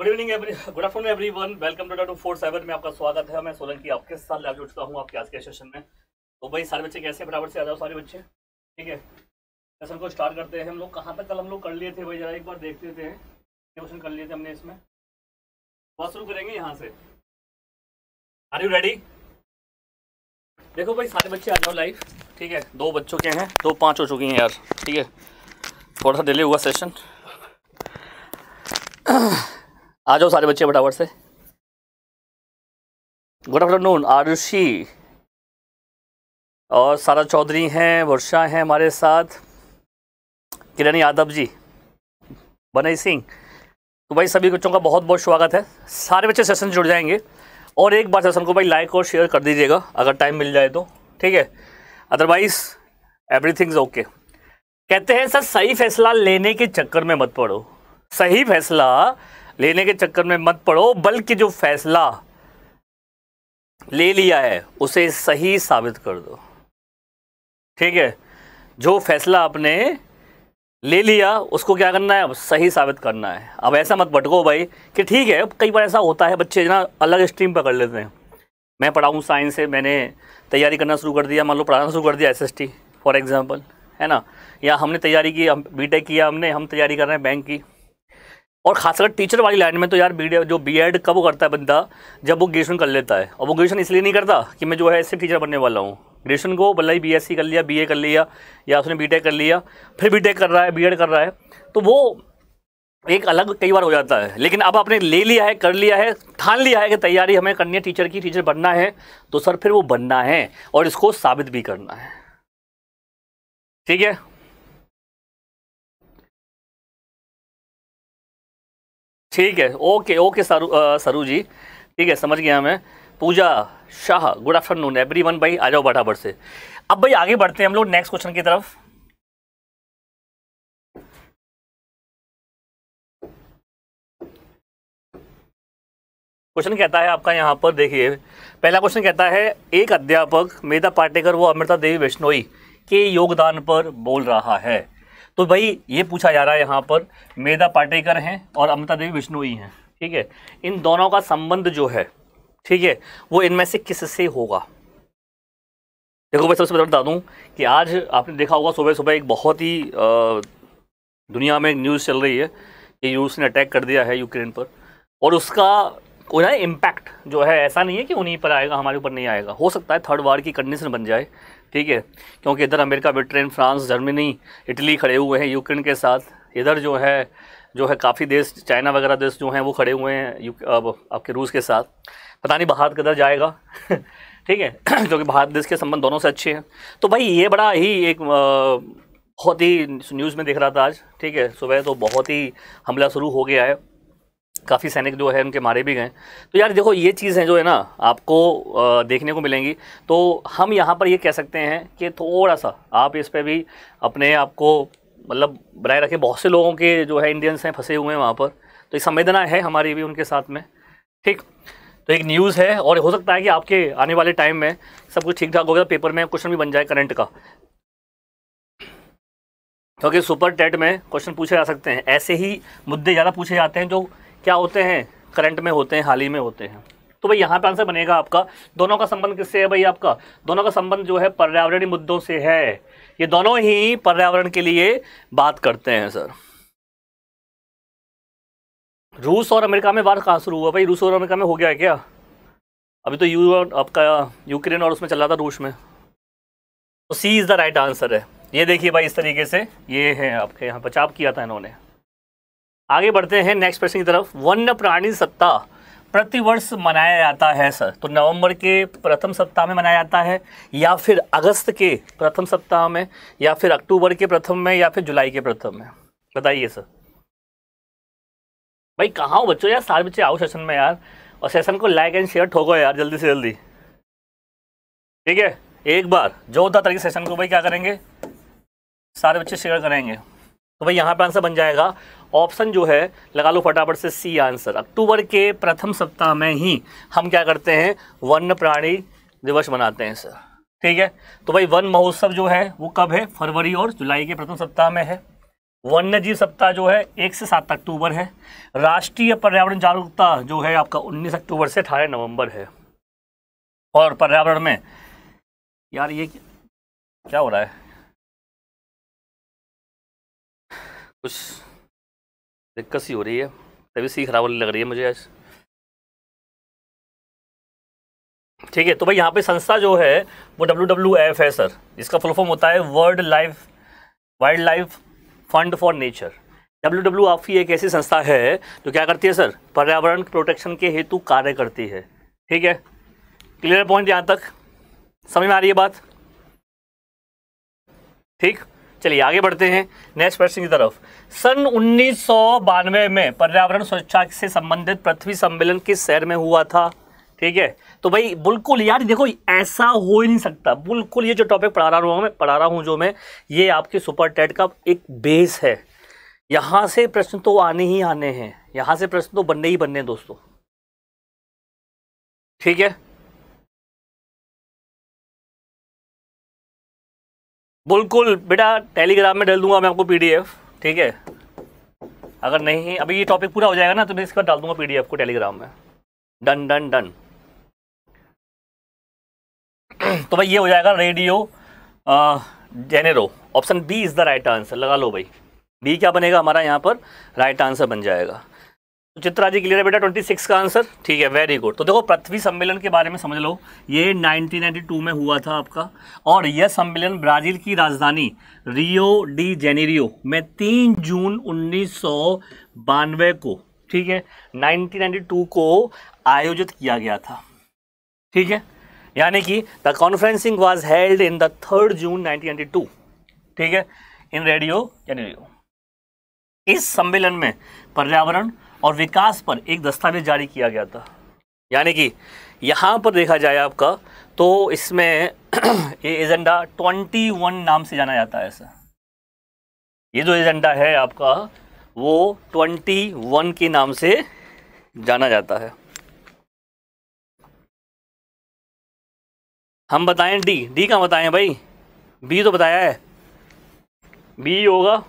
good evening every good afternoon one welcome to डॉ four seven में आपका स्वागत है मैं सोलन की आपके साथ लाइव चुका हूँ आपके आज के सेशन में तो भाई सारे बच्चे कैसे बराबर से आ जाओ सारे बच्चे ठीक है सेशन को स्टार्ट करते हैं हम लोग कहाँ तक कल हम लोग कर लिए थे भाई जरा एक बार देख लेते हैं क्वेश्चन कर लिए थे हमने इसमें बात शुरू करेंगे यहाँ से आर यू रेडी देखो भाई सारे बच्चे आ जाओ लाइव ठीक है दो बच्चों के हैं दो पाँच हो चुकी हैं यार ठीक है थोड़ा सा डिले हुआ सेशन आ जाओ सारे बच्चे फटाफट से गुड आफ्टरनून आरुषि और सारा चौधरी हैं वर्षा हैं हमारे साथ किरण यादव जी बनय सिंह तो भाई सभी बच्चों का बहुत बहुत स्वागत है सारे बच्चे सेशन जुड़ जाएंगे और एक बार सेशन को भाई लाइक और शेयर कर दीजिएगा अगर टाइम मिल जाए तो ठीक है अदरवाइज एवरीथिंग इज़ ओके कहते हैं सर सही फैसला लेने के चक्कर में मत पड़ो सही फैसला लेने के चक्कर में मत पड़ो बल्कि जो फैसला ले लिया है उसे सही साबित कर दो ठीक है जो फैसला आपने ले लिया उसको क्या करना है अब सही साबित करना है अब ऐसा मत भटको भाई कि ठीक है कई बार ऐसा होता है बच्चे ना अलग स्ट्रीम पकड़ लेते हैं मैं पढ़ाऊँ साइंस से मैंने तैयारी करना शुरू कर दिया मान लो पढ़ाना शुरू कर दिया एस फॉर एग्ज़ाम्पल है ना या हमने तैयारी की हम बी किया हमने हम तैयारी कर रहे हैं बैंक की और खासकर टीचर वाली लाइन में तो यार बी जो बी एड कब करता है बंदा जब वो ग्रेजुएशन कर लेता है और वो ग्रेजुएशन इसलिए नहीं करता कि मैं जो है ऐसे टीचर बनने वाला हूँ ग्रेजुएशन को भले ही बी कर लिया बी कर लिया या उसने बी कर लिया फिर बी कर रहा है बी कर रहा है तो वो एक अलग कई बार हो जाता है लेकिन अब आपने ले लिया है कर लिया है ठान लिया है कि तैयारी हमें करनी है टीचर की टीचर बनना है तो सर फिर वो बनना है और इसको साबित भी करना है ठीक है ठीक है ओके ओके सरू सरू जी ठीक है समझ गया मैं Pooja Shah good afternoon every one भाई आ जाओ बटाबट से अब भाई आगे बढ़ते हैं हम लोग नेक्स्ट क्वेश्चन की तरफ क्वेश्चन कहता है आपका यहाँ पर देखिए पहला क्वेश्चन कहता है एक अध्यापक मेधा पाटेकर वो अमृता देवी वैष्णोई के योगदान पर बोल रहा है तो भाई ये पूछा जा रहा है यहाँ पर मेधा पाटेकर हैं और अमिता देवी बिश्नोई हैं ठीक है इन दोनों का संबंध जो है ठीक है वो इनमें से किससे होगा देखो मैं सबसे पहले बता दूं कि आज आपने देखा होगा सुबह सुबह एक बहुत ही आ, दुनिया में एक न्यूज़ चल रही है कि रूस ने अटैक कर दिया है यूक्रेन पर और उसका कोई ना इम्पैक्ट जो है ऐसा नहीं है कि उन्हीं पर आएगा हमारे ऊपर नहीं आएगा हो सकता है थर्ड वार की कंडीशन बन जाए ठीक है क्योंकि इधर America Britain France Germany Italy खड़े हुए हैं यूक्रेन के साथ इधर जो है जो है काफ़ी देश चाइना वगैरह देश जो हैं वो खड़े हुए हैं अब आपके रूस के साथ पता नहीं भारत किधर जाएगा ठीक है क्योंकि भारत देश के संबंध दोनों से अच्छे हैं तो भाई ये बड़ा ही एक बहुत ही न्यूज़ में देख रहा था आज ठीक है सुबह तो बहुत ही हमला शुरू हो गया है काफ़ी सैनिक जो है उनके मारे भी गए तो यार देखो ये चीज़ है जो है ना आपको देखने को मिलेंगी तो हम यहाँ पर ये कह सकते हैं कि थोड़ा सा आप इस पर भी अपने आप को मतलब बनाए रखें बहुत से लोगों के जो है इंडियंस हैं फंसे हुए हैं वहाँ पर तो एक संवेदना है हमारी भी उनके साथ में ठीक तो एक न्यूज़ है और हो सकता है कि आपके आने वाले टाइम में सब कुछ ठीक ठाक हो गया पेपर में क्वेश्चन भी बन जाए करंट का क्योंकि सुपर टेट में क्वेश्चन पूछे जा सकते हैं ऐसे ही मुद्दे ज़्यादा पूछे जाते हैं जो क्या होते हैं करंट में होते हैं हाल ही में होते हैं तो भाई यहाँ पे आंसर बनेगा आपका दोनों का संबंध किससे है भाई आपका दोनों का संबंध जो है पर्यावरणीय मुद्दों से है ये दोनों ही पर्यावरण के लिए बात करते हैं सर रूस और अमेरिका में वार कहाँ शुरू हुआ भाई रूस और अमेरिका में हो गया है क्या अभी तो यू आपका यूक्रेन और उसमें चल रहा था रूस में तो C is the right answer है ये देखिए भाई इस तरीके से ये है आपके यहाँ पर चाप किया था इन्होंने आगे बढ़ते हैं नेक्स्ट प्रश्न की तरफ वन्य प्राणी सप्ताह प्रतिवर्ष मनाया जाता है सर तो नवंबर के प्रथम सप्ताह में मनाया जाता है या फिर अगस्त के प्रथम सप्ताह में या फिर अक्टूबर के प्रथम में या फिर जुलाई के प्रथम में बताइए सर भाई कहाँ हो बच्चों यार सारे बच्चे आओ सेशन में यार और सेशन को लाइक एंड शेयर ठोको यार जल्दी से जल्दी ठीक है एक बार जो होता तरीके सेशन को भाई क्या करेंगे सारे बच्चे शेयर करेंगे तो भाई यहाँ पे आंसर बन जाएगा ऑप्शन जो है लगा लो फटाफट से सी आंसर अक्टूबर के प्रथम सप्ताह में ही हम क्या करते हैं वन्य प्राणी दिवस मनाते हैं सर ठीक है तो भाई वन महोत्सव जो है वो कब है फरवरी और जुलाई के प्रथम सप्ताह में है वन्य जीव सप्ताह जो है एक से सात अक्टूबर है राष्ट्रीय पर्यावरण जागरूकता जो है आपका उन्नीस अक्टूबर से अठारह नवंबर है और पर्यावरण में यार ये क्या हो रहा है कुछ दिक्कत सी हो रही है तभी सी खराब लग रही है मुझे आज ठीक है तो भाई यहाँ पे संस्था जो है वो डब्ल्यू डब्ल्यू एफ है सर इसका फुल फॉर्म होता है world life wildlife fund for nature W W आपकी एक ऐसी संस्था है जो क्या करती है सर पर्यावरण प्रोटेक्शन के हेतु कार्य करती है ठीक है क्लियर पॉइंट यहाँ तक समझ में आ रही है बात ठीक चलिए आगे बढ़ते हैं नेक्स्ट प्रश्न की तरफ सन उन्नीस में पर्यावरण सुरक्षा से संबंधित पृथ्वी सम्मेलन किस शहर में हुआ था ठीक है तो भाई बिल्कुल यार देखो ऐसा हो ही नहीं सकता बिल्कुल ये जो टॉपिक पढ़ा रहा हूँ मैं पढ़ा रहा हूँ जो मैं ये आपके सुपर टेट का एक बेस है यहाँ से प्रश्न तो आने ही आने हैं यहाँ से प्रश्न तो बनने ही बनने हैं दोस्तों ठीक है बिल्कुल बेटा टेलीग्राम में डाल दूंगा मैं आपको पीडीएफ ठीक है अगर नहीं अभी ये टॉपिक पूरा हो जाएगा ना तो मैं इसके बाद डाल दूंगा पीडीएफ को टेलीग्राम में डन डन डन तो भाई ये हो जाएगा Rio de Janeiro option B is the right answer लगा लो भाई बी क्या बनेगा हमारा यहाँ पर राइट आंसर बन जाएगा चित्रा जी क्लियर है बेटा 26 का आंसर ठीक है वेरी गुड तो देखो पृथ्वी सम्मेलन के बारे में समझ लो ये 1992 में हुआ था आपका और यह सम्मेलन ब्राज़ील की राजधानी रियो डी जेनेरियो में 3 जून उन्नीस को ठीक है 1992 को आयोजित किया गया था ठीक है यानी कि the conferencing was held in the third June 1992 ठीक है इन रेडियो जेनेरियो इस सम्मेलन में पर्यावरण और विकास पर एक दस्तावेज जारी किया गया था यानी कि यहाँ पर देखा जाए आपका तो इसमें ये एजेंडा ट्वेंटी वन नाम से जाना जाता है ऐसा ये जो एजेंडा है आपका वो ट्वेंटी वन के नाम से जाना जाता है हम बताएं डी डी का बताएं भाई बी तो बताया है बी होगा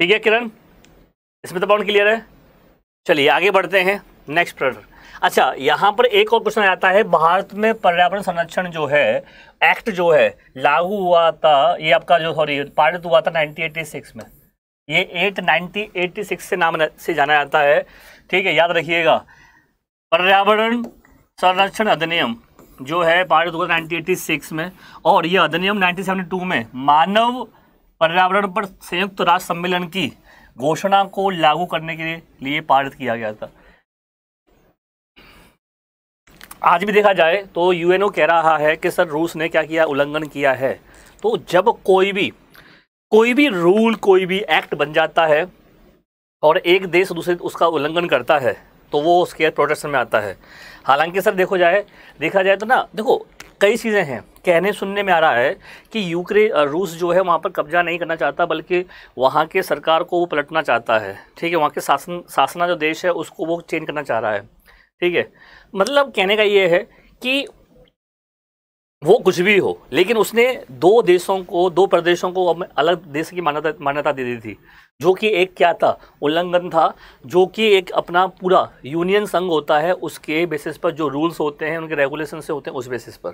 ठीक है किरण इसमें तो बाउंड क्लियर है चलिए आगे बढ़ते हैं नेक्स्ट प्रश्न अच्छा यहाँ पर एक और क्वेश्चन आता है भारत में पर्यावरण संरक्षण जो है एक्ट जो है लागू हुआ था ये आपका जो सॉरी पारित हुआ था 1986 में ये एट 1986 से नाम से जाना जाता है ठीक है याद रखिएगा पर्यावरण संरक्षण अधिनियम जो है पारित हुआ 1986 में और ये अधिनियम 1972 में मानव पर्यावरण पर संयुक्त राष्ट्र सम्मेलन की घोषणा को लागू करने के लिए पारित किया गया था आज भी देखा जाए तो यूएनओ कह रहा है कि सर रूस ने क्या किया उल्लंघन किया है तो जब कोई भी कोई भी रूल कोई भी एक्ट बन जाता है और एक देश दूसरे उसका उल्लंघन करता है तो वो उसके प्रोटेक्शन में आता है हालांकि सर देखो जाए देखा जाए तो ना देखो कई चीज़ें हैं कहने सुनने में आ रहा है कि यूक्रेन रूस जो है वहाँ पर कब्जा नहीं करना चाहता बल्कि वहाँ के सरकार को वो पलटना चाहता है ठीक है वहाँ के शासन शासना जो देश है उसको वो चेंज करना चाह रहा है ठीक है मतलब कहने का ये है कि वो कुछ भी हो लेकिन उसने दो देशों को दो प्रदेशों को अलग देश की मान्यता मान्यता दे दी थी जो कि एक क्या था उल्लंघन था जो कि एक अपना पूरा यूनियन संघ होता है उसके बेसिस पर जो रूल्स होते हैं उनके रेगुलेशन से होते हैं उस बेसिस पर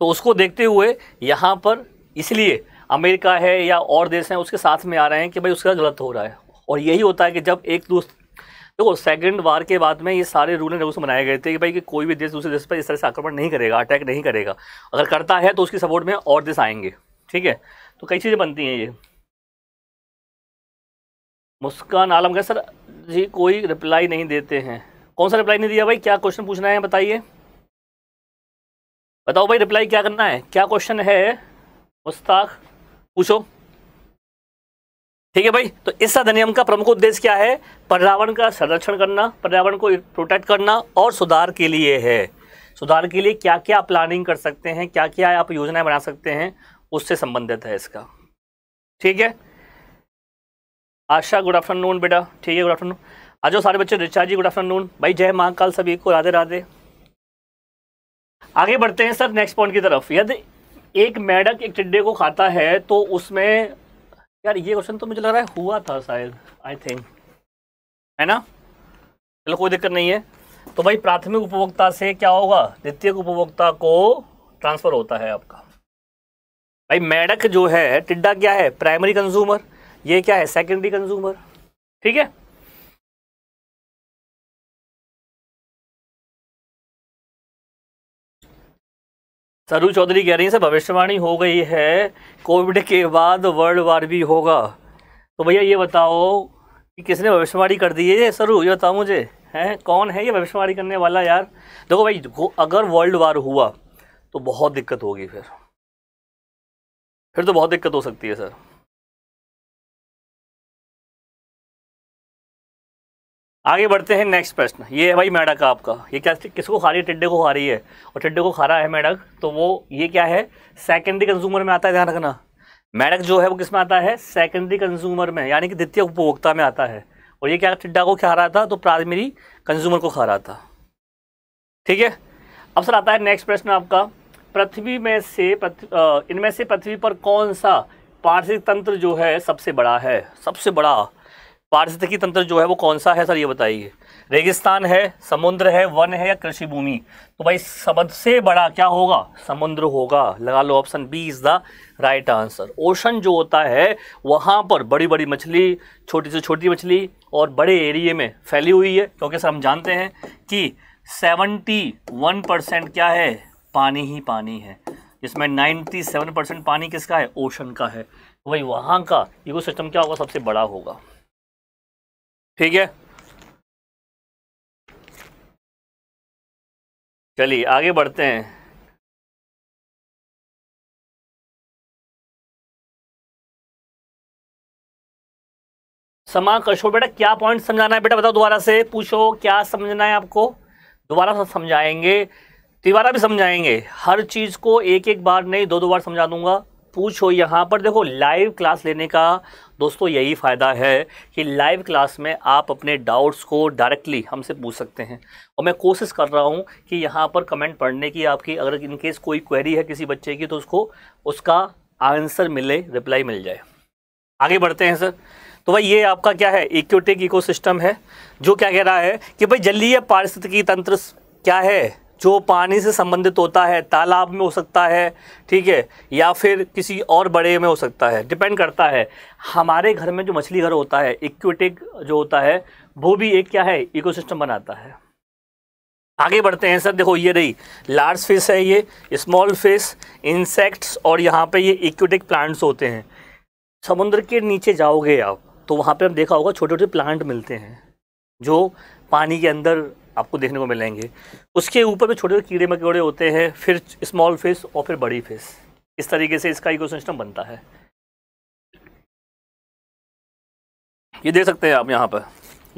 तो उसको देखते हुए यहाँ पर इसलिए अमेरिका है या और देश हैं उसके साथ में आ रहे हैं कि भाई उसका गलत हो रहा है और यही होता है कि जब एक दूसरे देखो सेकेंड वार के बाद में ये सारे रूल एंड रेगुल्स बनाए गए थे कि भाई कि कोई भी देश दूसरे देश पर इस तरह से आक्रमण नहीं करेगा अटैक नहीं करेगा अगर करता है तो उसकी सपोर्ट में और देश आएंगे ठीक है तो कई चीज़ें बनती हैं ये मुस्कान आलम कह सर जी कोई रिप्लाई नहीं देते हैं कौन सा रिप्लाई नहीं दिया भाई क्या क्वेश्चन पूछना है बताइए बताओ भाई रिप्लाई क्या करना है क्या क्वेश्चन है मुस्ताक पूछो ठीक है भाई तो इस अधिनियम का प्रमुख उद्देश्य क्या है पर्यावरण का संरक्षण करना पर्यावरण को प्रोटेक्ट करना और सुधार के लिए है सुधार के लिए क्या क्या प्लानिंग कर सकते हैं क्या क्या आप योजनाएं बना सकते हैं उससे संबंधित है इसका ठीक है आशा गुड आफ्टरनून बेटा ठीक है गुड आफ्टरनून आ जाओ सारे बच्चे रिचा जी गुड आफ्टरनून भाई जय महाकाल सभी को राधे राधे आगे बढ़ते हैं सर नेक्स्ट पॉइंट की तरफ यदि एक मेढक एक टिड्डे को खाता है तो उसमें यार ये क्वेश्चन तो मुझे लग रहा है हुआ था शायद आई थिंक है ना चलो कोई दिक्कत नहीं है तो भाई प्राथमिक उपभोक्ता से क्या होगा द्वितीय उपभोक्ता को ट्रांसफ़र होता है आपका भाई मेढक जो है टिड्डा क्या है प्राइमरी कंज्यूमर ये क्या है सेकेंडरी कंज्यूमर ठीक है सरु चौधरी कह रही है सर भविष्यवाणी हो गई है कोविड के बाद वर्ल्ड वार भी होगा तो भैया ये बताओ कि किसने भविष्यवाणी कर दी है सरु ये बताओ मुझे हैं कौन है ये भविष्यवाणी करने वाला यार देखो भाई अगर वर्ल्ड वार हुआ तो बहुत दिक्कत होगी फिर फिर तो बहुत दिक्कत हो सकती है सर आगे बढ़ते हैं नेक्स्ट प्रश्न ये है भाई मेढक आपका ये क्या किसको खा रही है टिड्डे को खा रही है और टिड्डे को खा रहा है मेढक तो वो ये क्या है सेकेंडरी कंज्यूमर में आता है ध्यान रखना मेढक जो है वो किस में आता है सेकेंडरी कंज्यूमर में यानी कि द्वितीय उपभोक्ता में आता है और ये क्या टिड्डा को खा रहा था तो प्राइमरी कंज्यूमर को खा रहा था ठीक है अब सर आता है नेक्स्ट प्रश्न आपका पृथ्वी में से इनमें से पृथ्वी पर कौन सा पार्थिव तंत्र जो है सबसे बड़ा है सबसे बड़ा पारिस्थितिकी तंत्र जो है वो कौन सा है सर ये बताइए रेगिस्तान है समुद्र है वन है या कृषि भूमि तो भाई सबसे बड़ा क्या होगा समुद्र होगा लगा लो option B is the right answer ocean जो होता है वहाँ पर बड़ी बड़ी मछली छोटी से छोटी मछली और बड़े एरिए में फैली हुई है क्योंकि सर हम जानते हैं कि सेवेंटी वन परसेंट क्या है पानी ही पानी है इसमें नाइन्टी सेवन परसेंट पानी किसका है ओशन का है तो भाई वहाँ का इको सिस्टम क्या होगा सबसे बड़ा होगा ठीक है चलिए आगे बढ़ते हैं समा कशो बेटा क्या पॉइंट समझाना है बेटा बताओ दोबारा से पूछो क्या समझना है आपको दोबारा से समझाएंगे तिवारा भी समझाएंगे हर चीज़ को एक एक बार नहीं दो दो बार समझा दूंगा पूछो यहाँ पर देखो लाइव क्लास लेने का दोस्तों यही फ़ायदा है कि लाइव क्लास में आप अपने डाउट्स को डायरेक्टली हमसे पूछ सकते हैं और मैं कोशिश कर रहा हूँ कि यहाँ पर कमेंट पढ़ने की आपकी अगर इनकेस कोई क्वेरी है किसी बच्चे की तो उसको उसका आंसर मिले रिप्लाई मिल जाए आगे बढ़ते हैं सर तो भाई ये आपका क्या है इक्योटिक इकोसिस्टम है जो क्या कह रहा है कि भाई जलीय पारिस्थितिकी तंत्र क्या है जो पानी से संबंधित होता है तालाब में हो सकता है ठीक है या फिर किसी और बड़े में हो सकता है डिपेंड करता है हमारे घर में जो मछली घर होता है इक्विटिक जो होता है वो भी एक क्या है इकोसिस्टम बनाता है आगे बढ़ते हैं सर देखो ये रही लार्ज फिश है ये स्मॉल फिश इंसेक्ट्स और यहाँ पे ये इक्विटिक प्लांट्स होते हैं समुद्र के नीचे जाओगे आप तो वहाँ पे हम देखा होगा छोटे छोटे प्लांट मिलते हैं जो पानी के अंदर आपको देखने को मिलेंगे उसके ऊपर में छोटे छोटे कीड़े मकोड़े होते हैं फिर स्मॉल फिश और फिर बड़ी फिश इस तरीके से इसका सिस्टम बनता है ये देख सकते हैं आप यहाँ पर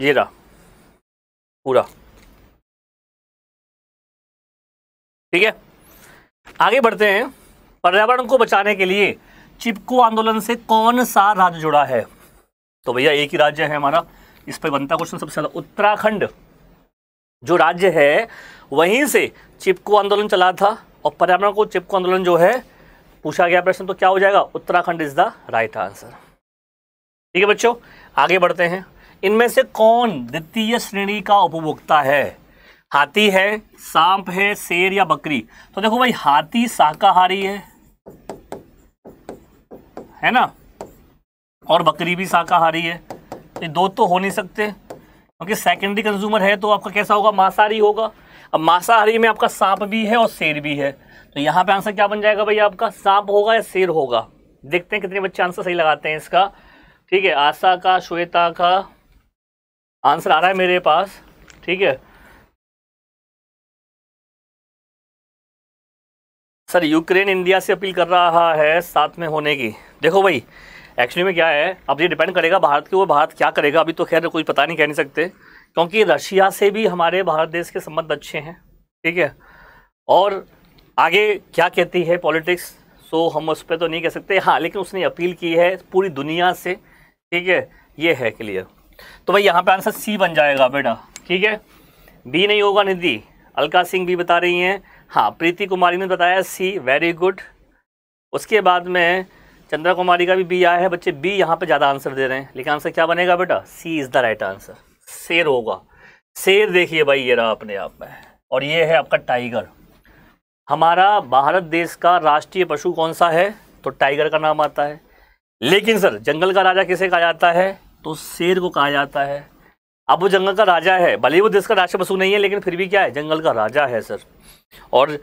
ये रहा पूरा ठीक है आगे बढ़ते हैं पर्यावरण को बचाने के लिए चिपको आंदोलन से कौन सा राज्य जुड़ा है तो भैया एक ही राज्य है हमारा इस पर बनता क्वेश्चन सबसे ज़्यादा उत्तराखंड जो राज्य है वहीं से चिपको आंदोलन चला था और पर्यावरण को चिपको आंदोलन जो है पूछा गया प्रश्न तो क्या हो जाएगा Uttarakhand is the right answer ठीक है बच्चों आगे बढ़ते हैं इनमें से कौन द्वितीय श्रेणी का उपभोक्ता है हाथी है सांप है शेर या बकरी तो देखो भाई हाथी शाकाहारी है है ना और बकरी भी शाकाहारी है ये दो तो हो नहीं सकते क्योंकि सेकेंडरी कंज्यूमर है तो आपका कैसा होगा मांसाहारी होगा अब मांसाहारी में आपका सांप भी है और शेर भी है तो यहाँ पे आंसर क्या बन जाएगा भैया आपका सांप होगा या शेर होगा देखते हैं कितने बच्चे आंसर सही लगाते हैं इसका ठीक है आशा का श्वेता का आंसर आ रहा है मेरे पास ठीक है सर यूक्रेन इंडिया से अपील कर रहा है साथ में होने की देखो भाई एक्चुअली में क्या है अब ये डिपेंड करेगा भारत के वो भारत क्या करेगा अभी तो खैर कोई पता नहीं कह नहीं सकते क्योंकि रशिया से भी हमारे भारत देश के संबंध अच्छे हैं ठीक है और आगे क्या कहती है पॉलिटिक्स सो हम उस पर तो नहीं कह सकते हाँ लेकिन उसने अपील की है पूरी दुनिया से ठीक है ये है क्लियर तो भाई यहाँ पे आंसर सी बन जाएगा बेटा ठीक है बी नहीं होगा निधि अलका सिंह भी बता रही हैं हाँ प्रीति कुमारी ने बताया सी वेरी गुड उसके बाद में चंद्रा कुमारी का भी बी आया है बच्चे बी यहाँ पे ज़्यादा आंसर दे रहे हैं लेकिन आंसर क्या बनेगा बेटा C is the right answer शेर होगा शेर देखिए भाई ये रहा अपने आप में और ये है आपका टाइगर हमारा भारत देश का राष्ट्रीय पशु कौन सा है तो टाइगर का नाम आता है लेकिन सर जंगल का राजा किसे कहा जाता है तो शेर को कहा जाता है अब वो जंगल का राजा है भले वो देश का राष्ट्रीय पशु नहीं है लेकिन फिर भी क्या है जंगल का राजा है सर और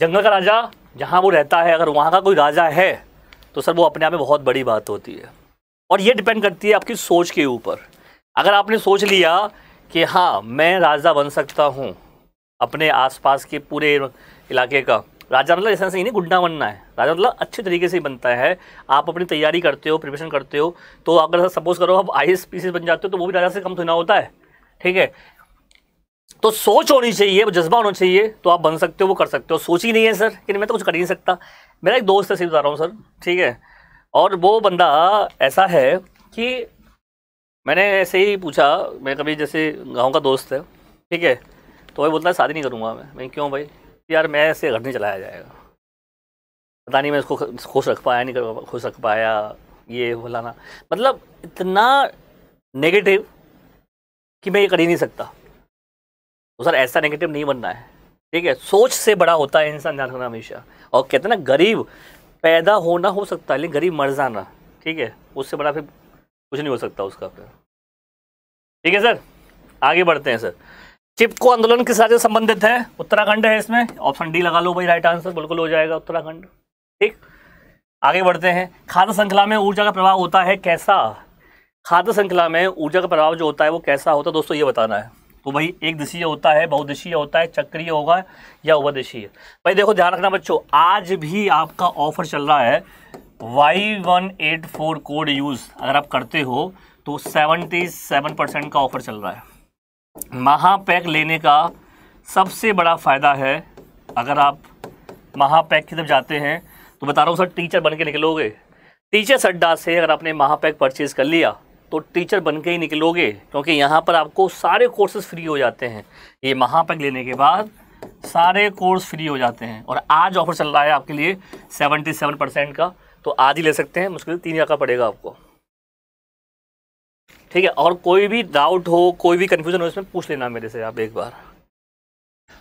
जंगल का राजा जहाँ वो रहता है अगर वहाँ का कोई राजा है तो सर वो अपने आप में बहुत बड़ी बात होती है और ये डिपेंड करती है आपकी सोच के ऊपर अगर आपने सोच लिया कि हाँ मैं राजा बन सकता हूँ अपने आसपास के पूरे इलाके का राजा मतलब ऐसा नहीं गुंडा बनना है राजा मतलब अच्छे तरीके से ही बनता है आप अपनी तैयारी करते हो प्रिपरेशन करते हो तो अगर सपोज करो आप आई एस बन जाते हो तो वो भी राजा से कम थोड़ा होता है ठीक है तो सोच होनी चाहिए जज्बा होना चाहिए तो आप बन सकते हो वो कर सकते हो सोच ही नहीं है सर कि मैं तो कुछ कर ही नहीं सकता मेरा एक दोस्त है सिर्फ बता रहा हूँ सर ठीक है और वो बंदा ऐसा है कि मैंने ऐसे ही पूछा मैं कभी जैसे गांव का दोस्त है ठीक है तो वही बोलता है शादी नहीं करूँगा मैं मैं क्यों भाई यार मैं ऐसे घर नहीं चलाया जाएगा पता नहीं मैं उसको खुश रख पाया नहीं कर खुश रख पाया ये फलाना मतलब इतना नेगेटिव कि मैं ये कर ही नहीं सकता तो सर ऐसा नेगेटिव नहीं बनना है ठीक है सोच से बड़ा होता है इंसान ध्यान रखना हमेशा और कहते हैं ना गरीब पैदा होना हो सकता है लेकिन गरीब मर जाना ठीक है उससे बड़ा फिर कुछ नहीं हो सकता उसका फिर ठीक है सर आगे बढ़ते हैं सर चिपको आंदोलन किस राज्य से संबंधित है उत्तराखंड है इसमें ऑप्शन डी लगा लो भाई राइट आंसर बिल्कुल हो जाएगा उत्तराखंड ठीक आगे बढ़ते हैं खाद्य श्रृंखला में ऊर्जा का प्रभाव होता है कैसा खाद्य श्रृंखला में ऊर्जा का प्रभाव जो होता है वो कैसा होता है दोस्तों ये बताना है तो भाई एक दिशीय होता है बहुदिशीय होता है चक्रीय होगा या उपदेशीय भाई देखो ध्यान रखना बच्चों आज भी आपका ऑफर चल रहा है Y one eight four code use अगर आप करते हो तो सेवेंटी सेवन परसेंट का ऑफर चल रहा है महापैक लेने का सबसे बड़ा फ़ायदा है अगर आप महापैक की तरफ जाते हैं तो बता रहा हूँ सर टीचर बन के निकलोगे टीचर सड्डा से अगर आपने महापैक परचेज़ कर लिया तो टीचर बन के ही निकलोगे क्योंकि यहाँ पर आपको सारे कोर्सेज फ्री हो जाते हैं ये महापैक लेने के बाद सारे कोर्स फ्री हो जाते हैं और आज ऑफर चल रहा है आपके लिए सेवेंटी सेवन परसेंट का तो आज ही ले सकते हैं मुश्किल तीन हज़ार का पड़ेगा आपको ठीक है और कोई भी डाउट हो कोई भी कन्फ्यूजन हो इसमें पूछ लेना मेरे से आप एक बार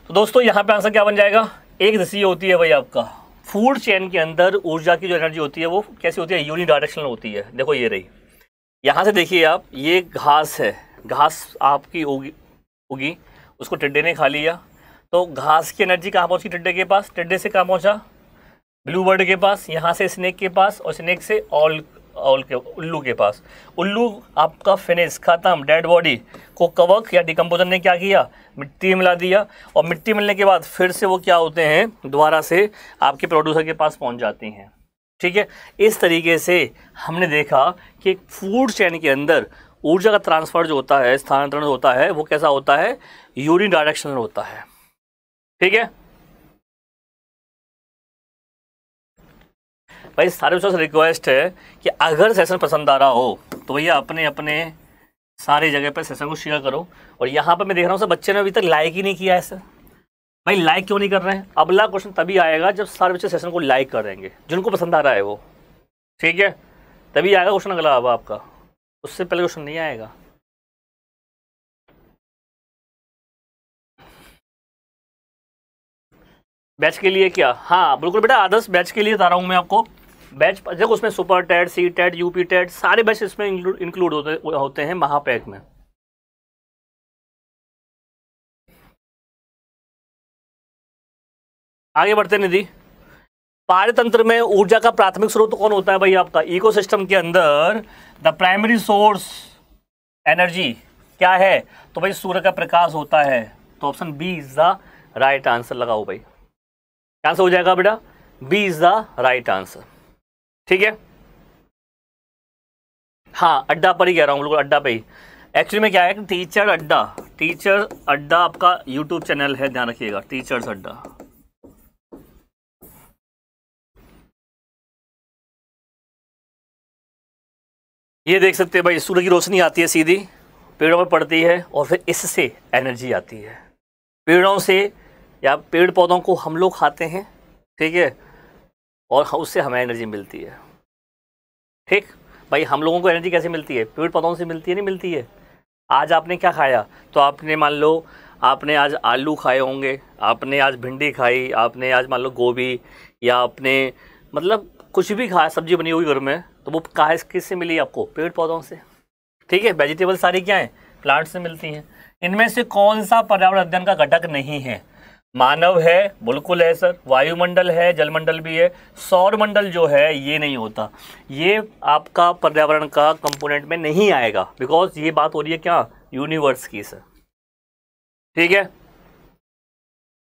तो दोस्तों यहाँ पर आंसर क्या बन जाएगा एक रसी होती है भाई आपका फूड चेन के अंदर ऊर्जा की जो एनर्जी होती है वो कैसी होती है यूनिडायरेक्शनल होती है देखो ये रही यहाँ से देखिए आप ये घास है घास आपकी उगी उगी उसको टिड्डे ने खा लिया तो घास की एनर्जी कहाँ पहुँची टिड्डे के पास टिड्डे से कहाँ पहुँचा ब्लू बर्ड के पास यहाँ से स्नैक के पास और स्नैक से ऑल ऑल के उल्लू के पास उल्लू आपका फिनिश ख़त्म डेड बॉडी को कवक या डिकम्पोजन ने क्या किया मिट्टी मिला दिया और मिट्टी मिलने के बाद फिर से वो क्या होते हैं दोबारा से आपके प्रोड्यूसर के पास पहुँच जाती हैं ठीक है इस तरीके से हमने देखा कि फूड चैन के अंदर ऊर्जा का ट्रांसफ़र जो होता है स्थानांतरण होता है वो कैसा होता है यूरिन डायरेक्शनल होता है ठीक है भाई सारे बच्चों से रिक्वेस्ट है कि अगर सेशन पसंद आ रहा हो तो भैया अपने अपने सारी जगह पर सेशन को शेयर करो और यहाँ पर मैं देख रहा हूँ सर बच्चे ने अभी तक लाइक ही नहीं किया है सर भाई लाइक क्यों नहीं कर रहे हैं अगला क्वेश्चन तभी आएगा जब सारे बच्चे सेशन को लाइक करेंगे जिनको पसंद आ रहा है वो ठीक है तभी आएगा क्वेश्चन अगला अब आपका उससे पहले क्वेश्चन नहीं आएगा बैच के लिए क्या हाँ बिल्कुल बेटा आदर्श बैच के लिए बता रहा हूँ मैं आपको बैच देखो उसमें super TET C TET UP TET सारे बैच इसमें इंक्लूड होते होते हैं महापैक में आगे बढ़ते निधि पारितंत्र में ऊर्जा का प्राथमिक स्रोत कौन होता है भाई आपका इकोसिस्टम के अंदर द प्राइमरी सोर्स एनर्जी क्या है तो भाई सूर्य का प्रकाश होता है तो option B is the right answer लगाओ भाई क्या हो जाएगा बेटा B is the right answer ठीक है हाँ अड्डा पर ही कह रहा हूँ अड्डा पे ही एक्चुअली में क्या है कि टीचर अड्डा टीचर अड्डा आपका यूट्यूब चैनल है ध्यान रखिएगा टीचर्स अड्डा ये देख सकते हैं भाई सूर्य की रोशनी आती है सीधी पेड़ों पर पड़ती है और फिर इससे एनर्जी आती है पेड़ों से या पेड़ पौधों को हम लोग खाते हैं ठीक है और हाँ, उससे हमें एनर्जी मिलती है ठीक भाई हम लोगों को एनर्जी कैसे मिलती है पेड़ पौधों से मिलती है नहीं मिलती है आज आपने क्या खाया तो आपने मान लो आपने आज आलू खाए होंगे आपने आज भिंडी खाई आपने आज मान लो गोभी या आपने मतलब कुछ भी खाया सब्जी बनी हुई घर में तो वो कहा किससे मिली आपको पेड़ पौधों से ठीक है वेजिटेबल सारी क्या है प्लांट से मिलती हैं इनमें से कौन सा पर्यावरण अध्ययन का घटक नहीं है मानव है बिल्कुल है सर वायुमंडल है जलमंडल भी है सौरमंडल जो है ये नहीं होता ये आपका पर्यावरण का कंपोनेंट में नहीं आएगा बिकॉज ये बात हो रही है क्या यूनिवर्स की सर ठीक है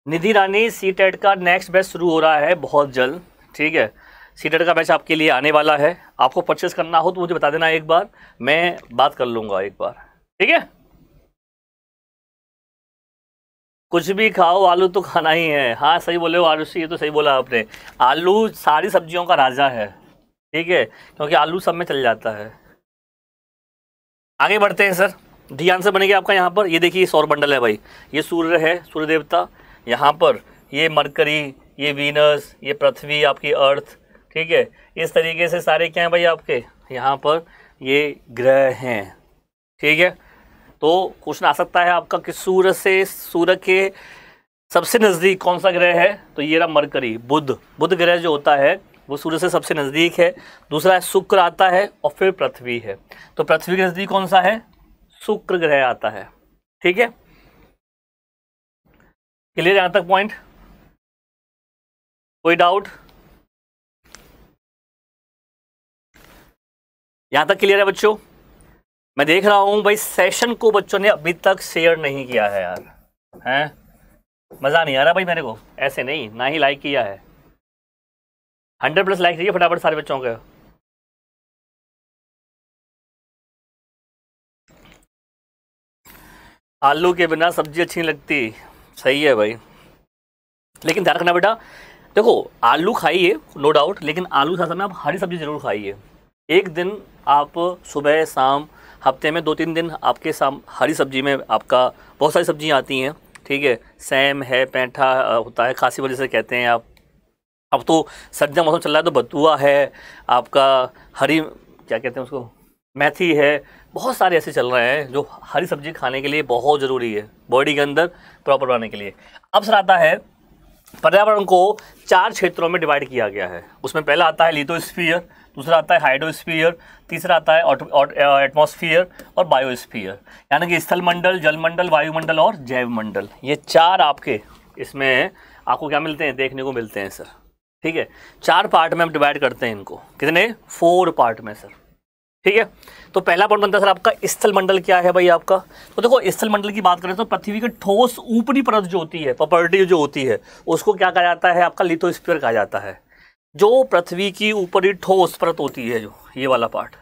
निधि रानी सी टेट का नेक्स्ट बेस्ट शुरू हो रहा है बहुत जल्द ठीक है सीटर का बैच आपके लिए आने वाला है आपको परचेस करना हो तो मुझे बता देना एक बार मैं बात कर लूँगा एक बार ठीक है कुछ भी खाओ आलू तो खाना ही है हाँ सही बोले हो आलू ये तो सही बोला आपने आलू सारी सब्जियों का राजा है ठीक है क्योंकि आलू सब में चल जाता है आगे बढ़ते हैं सर डी आंसर बनेगा आपका यहाँ पर ये देखिए सौर मंडल है भाई ये सूर्य है सूर्य देवता यहाँ पर ये मरकरी ये वीनस ये पृथ्वी आपकी अर्थ ठीक है इस तरीके से सारे क्या हैं भाई आपके यहाँ पर ये ग्रह हैं ठीक है तो क्वेश्चन आ सकता है आपका कि सूर्य से सूर्य के सबसे नज़दीक कौन सा ग्रह है तो ये रहा मरकरी बुध बुध ग्रह जो होता है वो सूर्य से सबसे नज़दीक है दूसरा है शुक्र आता है और फिर पृथ्वी है तो पृथ्वी के नज़दीक कौन सा है शुक्र ग्रह आता है ठीक है क्लियर यहाँ तक पॉइंट कोई डाउट यहां तक क्लियर है बच्चों मैं देख रहा हूँ भाई सेशन को बच्चों ने अभी तक शेयर नहीं किया है यार हैं मज़ा नहीं आ रहा भाई मेरे को ऐसे नहीं ना ही लाइक किया है हंड्रेड प्लस लाइक चाहिए फटाफट सारे बच्चों के आलू के बिना सब्जी अच्छी नहीं लगती सही है भाई लेकिन ध्यान रखना बेटा देखो आलू खाइए नो डाउट लेकिन आलू साथ में आप हरी सब्जी ज़रूर खाइए एक दिन आप सुबह शाम हफ्ते में दो तीन दिन आपके साम हरी सब्जी में आपका बहुत सारी सब्जियां आती हैं ठीक है सैम है पैंठा होता है खासी वाली से कहते हैं आप अब तो सर्दियाँ मौसम चल रहा है तो बतुआ है आपका हरी क्या कहते हैं उसको मेथी है बहुत सारे ऐसे चल रहे हैं जो हरी सब्जी खाने के लिए बहुत ज़रूरी है बॉडी के अंदर प्रॉपर बनाने के लिए अब सर आता है पर्यावरण को चार क्षेत्रों में डिवाइड किया गया है उसमें पहला आता है लिथोस्फीयर दूसरा आता है हाइड्रोस्फीयर तीसरा आता है एटमोस्फियर और बायोस्फीयर यानी कि स्थलमंडल जलमंडल वायुमंडल और जैव मंडल ये चार आपके इसमें आपको क्या मिलते हैं देखने को मिलते हैं सर ठीक है चार पार्ट में हम डिवाइड करते हैं इनको कितने फोर पार्ट में सर ठीक है तो पहला पॉइंट बनता है सर आपका स्थल मंडल क्या है भाई आपका तो देखो स्थल मंडल की बात करें तो पृथ्वी के ठोस ऊपरी परत जो होती है प्रॉपर्टी जो होती है उसको क्या कहा जाता है आपका लिथोस्फीयर कहा जाता है जो पृथ्वी की ऊपरी ठोस परत होती है जो ये वाला पार्ट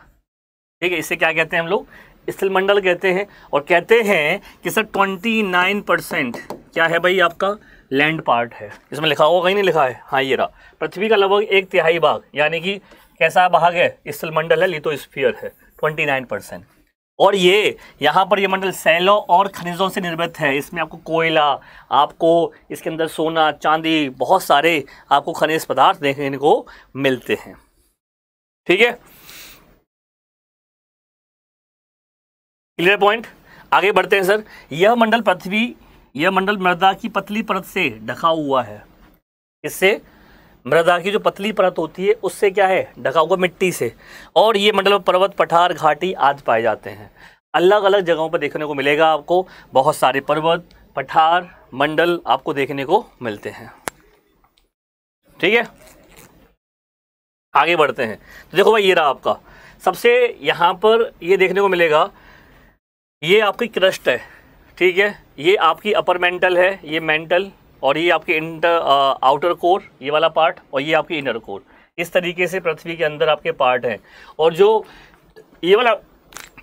ठीक है इसे क्या कहते हैं हम लोग स्थलमंडल कहते हैं और कहते हैं कि सर ट्वेंटी नाइन परसेंट क्या है भाई आपका लैंड पार्ट है इसमें लिखा होगा कहीं नहीं लिखा है हाँ ये रहा पृथ्वी का लगभग एक तिहाई भाग यानी कि कैसा भाग है स्थलमंडल है लिथोस्फीयर है ट्वेंटी नाइन परसेंट और ये यहाँ पर ये मंडल सैलों और खनिजों से निर्मित है इसमें आपको कोयला आपको इसके अंदर सोना चांदी बहुत सारे आपको खनिज पदार्थ देखने को मिलते हैं ठीक है क्लियर पॉइंट आगे बढ़ते हैं सर यह मंडल पृथ्वी यह मंडल मृदा की पतली परत से ढका हुआ है इससे मृदा की जो पतली परत होती है उससे क्या है ढका हुआ मिट्टी से और ये मंडल पर्वत पठार घाटी आदि पाए जाते हैं अलग अलग जगहों पर देखने को मिलेगा आपको बहुत सारे पर्वत पठार मंडल आपको देखने को मिलते हैं ठीक है आगे बढ़ते हैं तो देखो भाई ये रहा आपका सबसे यहाँ पर ये देखने को मिलेगा ये आपकी क्रस्ट है ठीक है ये आपकी अपर मेंटल है ये मेंटल और ये आपके इंटर आउटर कोर ये वाला पार्ट और ये आपकी इनर कोर इस तरीके से पृथ्वी के अंदर आपके पार्ट हैं और जो ये वाला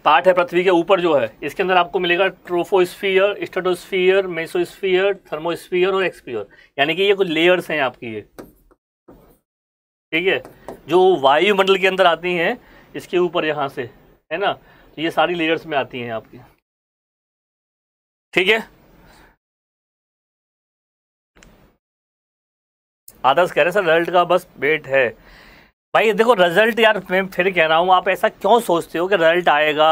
पार्ट है पृथ्वी के ऊपर जो है इसके अंदर आपको मिलेगा ट्रोफोस्फियर स्टेटोस्फियर मेसोस्फियर थर्मोस्फियर और एक्सपियर यानी कि ये कुछ लेयर्स हैं आपकी ये ठीक है जो वायुमंडल के अंदर आती हैं इसके ऊपर यहाँ से है ना तो ये सारी लेयर्स में आती हैं आपकी ठीक है आदर्श कह रहे सर रिजल्ट का बस वेट है भाई देखो रिजल्ट यार मैं फिर कह रहा हूँ आप ऐसा क्यों सोचते हो कि रिजल्ट आएगा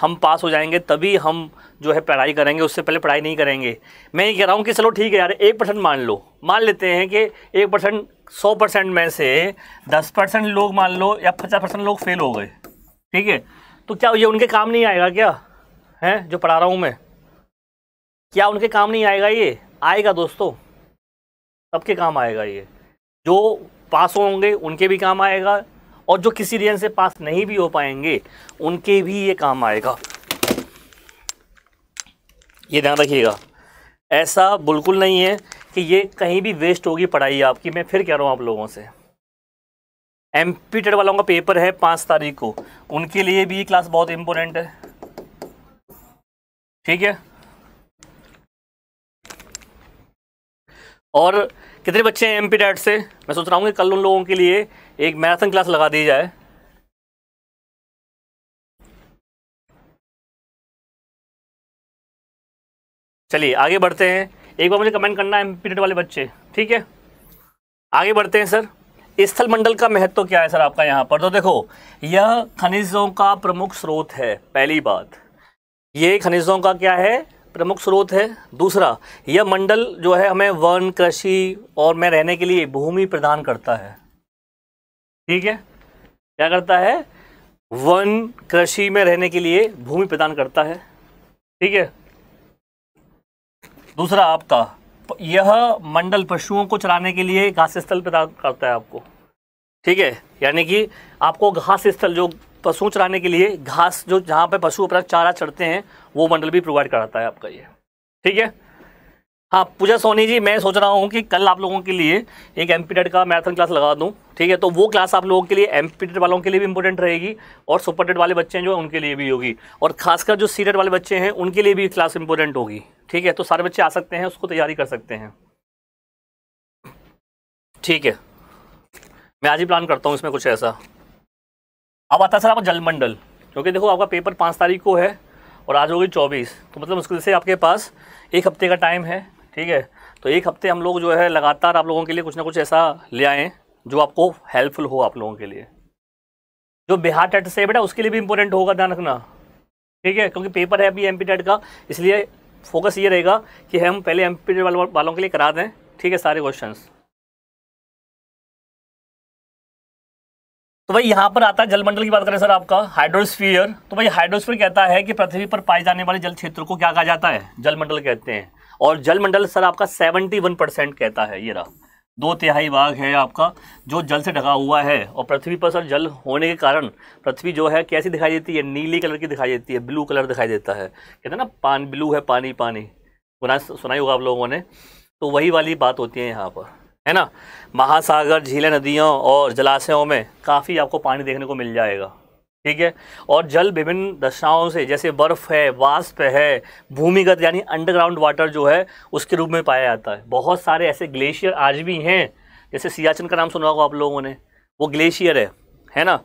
हम पास हो जाएंगे तभी हम जो है पढ़ाई करेंगे उससे पहले पढ़ाई नहीं करेंगे मैं ये कह रहा हूँ कि चलो ठीक है यार एक परसेंट मान लो मान लेते हैं कि एक परसेंट सौ परसेंट में से दस परसेंट लोग मान लो या पचास परसेंट लोग फेल हो गए ठीक है तो क्या ये उनके काम नहीं आएगा क्या हैं जो पढ़ा रहा हूँ मैं क्या उनके काम नहीं आएगा ये आएगा दोस्तों सबके काम आएगा ये जो पास होंगे उनके भी काम आएगा और जो किसी रीजन से पास नहीं भी हो पाएंगे उनके भी ये काम आएगा ये ध्यान रखिएगा ऐसा बिल्कुल नहीं है कि ये कहीं भी वेस्ट होगी पढ़ाई आपकी मैं फिर कह रहा हूँ आप लोगों से एम पी वालों का पेपर है पाँच तारीख को उनके लिए भी क्लास बहुत इम्पोर्टेंट है ठीक है और कितने बच्चे हैं एमपी डैट से मैं सोच रहा हूँ कि कल उन लोगों के लिए एक मैराथन क्लास लगा दी जाए चलिए आगे बढ़ते हैं एक बार मुझे कमेंट करना है एम पी वाले बच्चे ठीक है आगे बढ़ते हैं सर स्थल मंडल का महत्व क्या है सर आपका यहाँ पर तो देखो यह खनिजों का प्रमुख स्रोत है पहली बात ये खनिजों का क्या है प्रमुख स्रोत है दूसरा यह मंडल जो है हमें वन कृषि और में रहने के लिए भूमि प्रदान करता है ठीक है क्या करता है वन कृषि में रहने के लिए भूमि प्रदान करता है ठीक है दूसरा आपका यह मंडल पशुओं को चराने के लिए घास स्थल प्रदान करता है आपको ठीक है यानी कि आपको घास स्थल जो पशुओं चराने के लिए घास जो जहाँ पे पशु अपना चारा चढ़ते हैं वो मंडल भी प्रोवाइड कराता है आपका ये ठीक है हाँ पूजा सोनी जी मैं सोच रहा हूँ कि कल आप लोगों के लिए एक एम का मैराथन क्लास लगा दूँ ठीक है तो वो क्लास आप लोगों के लिए एम वालों के लिए भी इंपॉर्टेंट रहेगी और सुपर टेड वाले बच्चे हैं जो उनके लिए भी होगी और खासकर जो सी वाले बच्चे हैं उनके लिए भी क्लास इंपॉर्टेंट होगी ठीक है तो सारे बच्चे आ सकते हैं उसको तैयारी कर सकते हैं ठीक है मैं आज ही प्लान करता हूँ इसमें कुछ ऐसा अब आता है सर आपका जलमंडल क्योंकि देखो आपका पेपर पाँच तारीख को है और आज हो गई चौबीस तो मतलब मुश्किल से आपके पास एक हफ्ते का टाइम है ठीक है तो एक हफ्ते हम लोग जो है लगातार आप लोगों के लिए कुछ ना कुछ ऐसा ले आएँ जो आपको हेल्पफुल हो आप लोगों के लिए जो बिहार टेट से बेटा उसके लिए भी इम्पोर्टेंट होगा ध्यान रखना ठीक है क्योंकि पेपर है अभी एम टेट का इसलिए फोकस ये रहेगा कि हम पहले एम पी वालों के लिए करा दें ठीक है सारे क्वेश्चंस तो भाई यहाँ पर आता है जलमंडल की बात करें सर आपका हाइड्रोस्फीयर तो भाई हाइड्रोस्फीयर कहता है कि पृथ्वी पर पाए जाने वाले जल क्षेत्र को क्या कहा जाता है जलमंडल कहते हैं और जलमंडल सर आपका सेवेंटी वन परसेंट कहता है ये रहा दो तिहाई भाग है आपका जो जल से ढका हुआ है और पृथ्वी पर सर जल होने के कारण पृथ्वी जो है कैसी दिखाई देती है नीली कलर की दिखाई देती है ब्लू कलर दिखाई देता है कहते हैं ना पान ब्लू है पानी पानी सुना सुनाई होगा आप लोगों ने तो वही वाली बात होती है यहाँ पर है ना महासागर झीलें नदियों और जलाशयों में काफ़ी आपको पानी देखने को मिल जाएगा ठीक है और जल विभिन्न दशाओं से जैसे बर्फ़ है वाष्प है भूमिगत यानी अंडरग्राउंड वाटर जो है उसके रूप में पाया जाता है बहुत सारे ऐसे ग्लेशियर आज भी हैं जैसे सियाचिन का नाम सुना होगा आप लोगों ने वो ग्लेशियर है है ना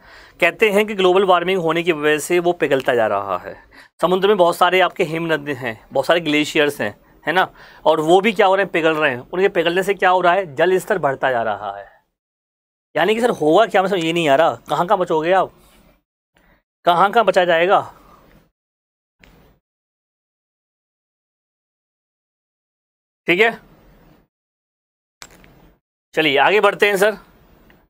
कहते हैं कि ग्लोबल वार्मिंग होने की वजह से वो पिघलता जा रहा है समुद्र में बहुत सारे आपके हिम नदी हैं बहुत सारे ग्लेशियर्स हैं है ना और वो भी क्या हो रहे हैं पिघल रहे हैं उनके पिघलने से क्या हो रहा है जल स्तर बढ़ता जा रहा है यानी कि सर होगा क्या मैं ये नहीं आ रहा कहाँ कहाँ बचोगे आप कहाँ कहाँ बचा जाएगा ठीक है चलिए आगे बढ़ते हैं सर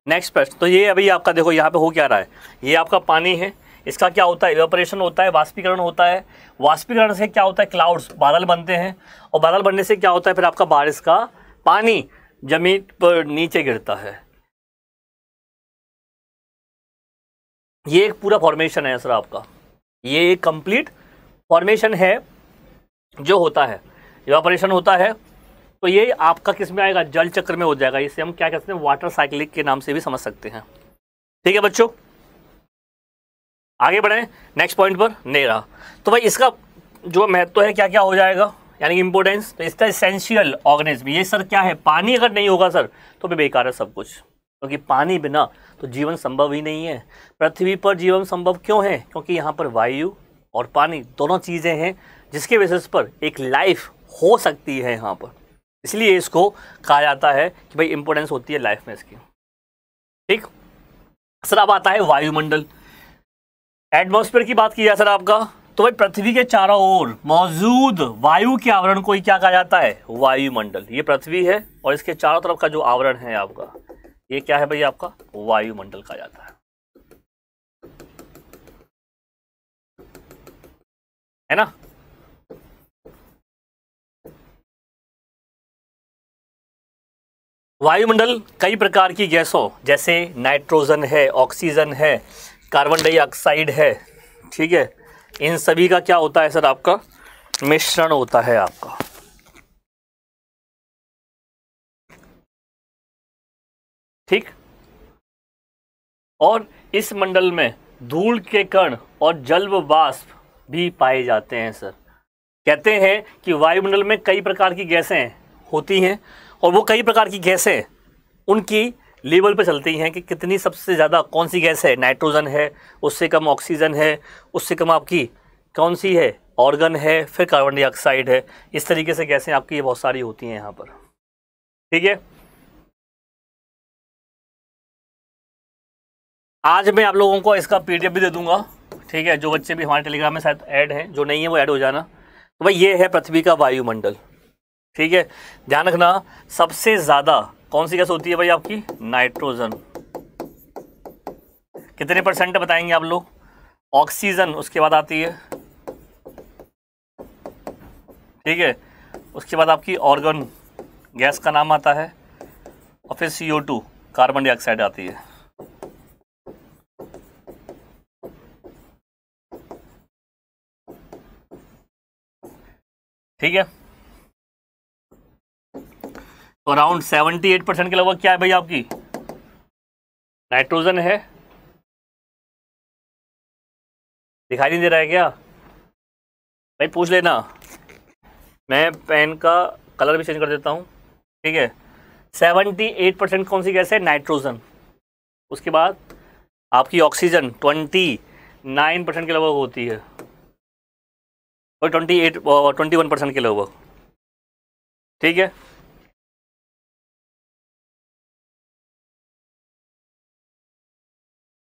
नेक्स्ट प्रश्न तो ये अभी आपका देखो यहाँ पे हो क्या रहा है ये आपका पानी है इसका क्या होता है इवेपोरेशन होता है वाष्पीकरण होता है वाष्पीकरण से क्या होता है क्लाउड्स बादल बनते हैं और बादल बनने से क्या होता है फिर आपका बारिश का पानी जमीन पर नीचे गिरता है ये एक पूरा फॉर्मेशन है सर आपका ये एक कंप्लीट फॉर्मेशन है जो होता है इवापरेशन होता है तो ये आपका किस में आएगा जल चक्र में हो जाएगा इसे हम क्या कहते हैं वाटर साइकिलिक के नाम से भी समझ सकते हैं ठीक है बच्चों आगे बढ़ें नेक्स्ट पॉइंट पर नेरा तो भाई इसका जो महत्व है क्या क्या हो जाएगा यानी कि इम्पोर्टेंस तो इसका इसेंशियल ऑर्गेनिज्म ये सर क्या है पानी अगर नहीं होगा सर तो भी बेकार है सब कुछ क्योंकि तो पानी बिना तो जीवन संभव ही नहीं है पृथ्वी पर जीवन संभव क्यों है क्योंकि यहाँ पर वायु और पानी दोनों चीज़ें हैं जिसके बेसिस पर एक लाइफ हो सकती है यहाँ पर इसलिए इसको कहा जाता है कि भाई इंपोर्टेंस होती है लाइफ में इसकी ठीक सर अब आता है वायुमंडल एटमॉस्फेयर की बात की जाए सर आपका तो भाई पृथ्वी के चारों ओर मौजूद वायु के आवरण को ही क्या कहा जाता है वायुमंडल ये पृथ्वी है और इसके चारों तरफ का जो आवरण है आपका ये क्या है भाई आपका वायुमंडल कहा जाता है है ना वायुमंडल कई प्रकार की गैसों जैसे नाइट्रोजन है ऑक्सीजन है कार्बन डाइऑक्साइड है ठीक है इन सभी का क्या होता है सर आपका मिश्रण होता है आपका ठीक और इस मंडल में धूल के कण और जल्व वाष्प भी पाए जाते हैं सर कहते हैं कि वायुमंडल में कई प्रकार की गैसें होती हैं और वो कई प्रकार की गैसें उनकी लेवल पे चलती हैं कि कितनी सबसे ज़्यादा कौन सी गैस है नाइट्रोजन है उससे कम ऑक्सीजन है उससे कम आपकी कौन सी है ऑर्गन है फिर कार्बन डाइऑक्साइड है इस तरीके से गैसें आपकी ये बहुत सारी होती हैं यहाँ पर ठीक है आज मैं आप लोगों को इसका पी भी दे दूंगा ठीक है जो बच्चे भी हमारे टेलीग्राम में शायद ऐड हैं जो नहीं है वो ऐड हो जाना तो भाई ये है पृथ्वी का वायुमंडल ठीक है ध्यान रखना सबसे ज़्यादा कौन सी गैस होती है भाई आपकी नाइट्रोजन कितने परसेंट बताएंगे आप लोग ऑक्सीजन उसके बाद आती है ठीक है उसके बाद आपकी ऑर्गन गैस का नाम आता है और फिर सी कार्बन डाइऑक्साइड आती है ठीक है तो अराउंड सेवेंटी एट परसेंट के लगभग क्या है भाई आपकी नाइट्रोजन है दिखाई नहीं दे रहा है क्या भाई पूछ लेना मैं पेन का कलर भी चेंज कर देता हूँ ठीक है सेवेंटी एट परसेंट कौन सी गैस है नाइट्रोजन उसके बाद आपकी ऑक्सीजन ट्वेंटी नाइन परसेंट के लगभग होती है और twenty eight twenty one percent के लगभग ठीक है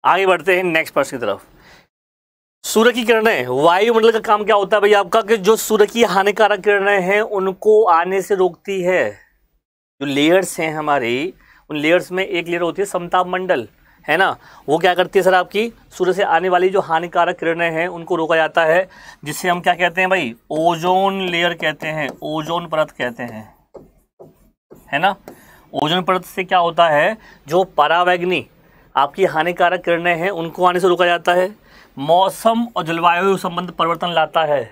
आगे बढ़ते हैं नेक्स्ट प्रश्न की तरफ सूर्य की किरणें वायुमंडल का काम क्या होता है भाई आपका कि जो सूर्य की हानिकारक किरणें हैं उनको आने से रोकती है जो लेयर्स हैं हमारी उन लेयर्स में एक लेयर होती है समताप मंडल है ना वो क्या करती है सर आपकी सूर्य से आने वाली जो हानिकारक किरणें हैं उनको रोका जाता है जिससे हम क्या कहते हैं भाई ओजोन लेयर कहते हैं ओजोन परत कहते हैं है ना ओजोन परत से क्या होता है जो परावैग्नि आपकी हानिकारक किरणें हैं उनको आने से रोका जाता है मौसम और जलवायु संबंध परिवर्तन लाता है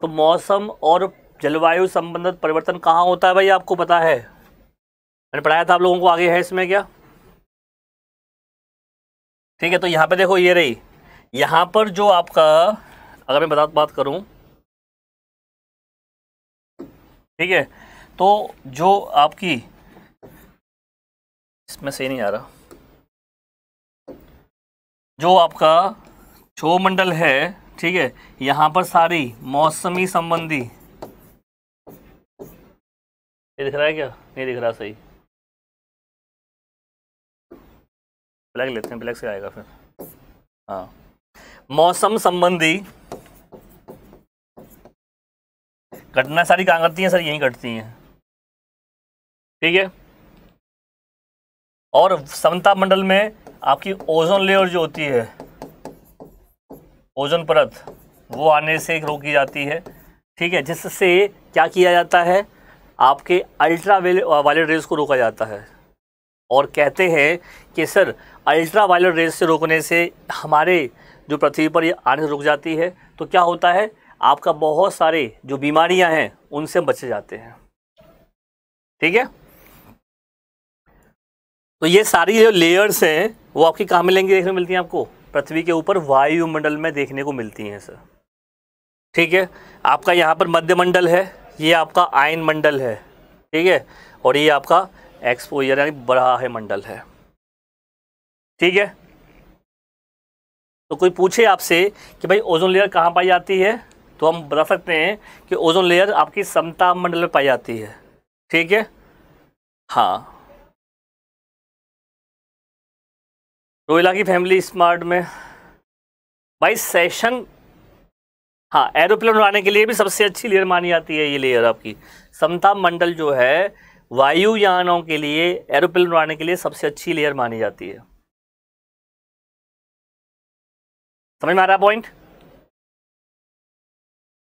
तो मौसम और जलवायु संबंधित परिवर्तन कहाँ होता है भाई आपको पता है मैंने पढ़ाया था आप लोगों को आगे है इसमें क्या ठीक है तो यहाँ पे देखो ये रही यहाँ पर जो आपका अगर मैं बता बात करूँ ठीक है तो जो आपकी इसमें सही नहीं आ रहा जो आपका मंडल है ठीक है यहाँ पर सारी मौसमी संबंधी ये दिख रहा है क्या नहीं दिख रहा सही ब्लैक लेते हैं ब्लैक से आएगा फिर हाँ मौसम संबंधी घटना सारी कहाँ करती हैं सर यहीं घटती हैं ठीक है और समता मंडल में आपकी ओजोन लेयर जो होती है ओजोन परत वो आने से रोकी जाती है ठीक है जिससे क्या किया जाता है आपके अल्ट्रा वायलेट रेज को रोका जाता है और कहते हैं कि सर अल्ट्रा वायलेट रेज से रोकने से हमारे जो पृथ्वी पर ये आने से रुक जाती है तो क्या होता है आपका बहुत सारे जो बीमारियां हैं उनसे बचे जाते हैं ठीक है तो ये सारी जो लेयर्स हैं वो आपकी कहाँ मिलेंगे देखने को मिलती हैं आपको पृथ्वी के ऊपर वायुमंडल में देखने को मिलती हैं सर ठीक है आपका यहाँ पर मध्य मंडल है ये आपका आयन मंडल है ठीक है और ये आपका एक्सपोजर यानी बड़ा है मंडल है ठीक है तो कोई पूछे आपसे कि भाई ओजोन लेयर कहाँ पाई जाती है तो हम बता सकते हैं कि ओजोन लेयर आपकी समता मंडल में पाई जाती है ठीक है हाँ रोहिला की फैमिली स्मार्ट में भाई सेशन हाँ एरोप्लेन उड़ाने के लिए भी सबसे अच्छी लेयर मानी जाती है ये लेयर आपकी समता मंडल जो है वायुयानों के लिए एरोप्लेन उड़ाने के लिए सबसे अच्छी लेयर मानी जाती है समझ में आ रहा पॉइंट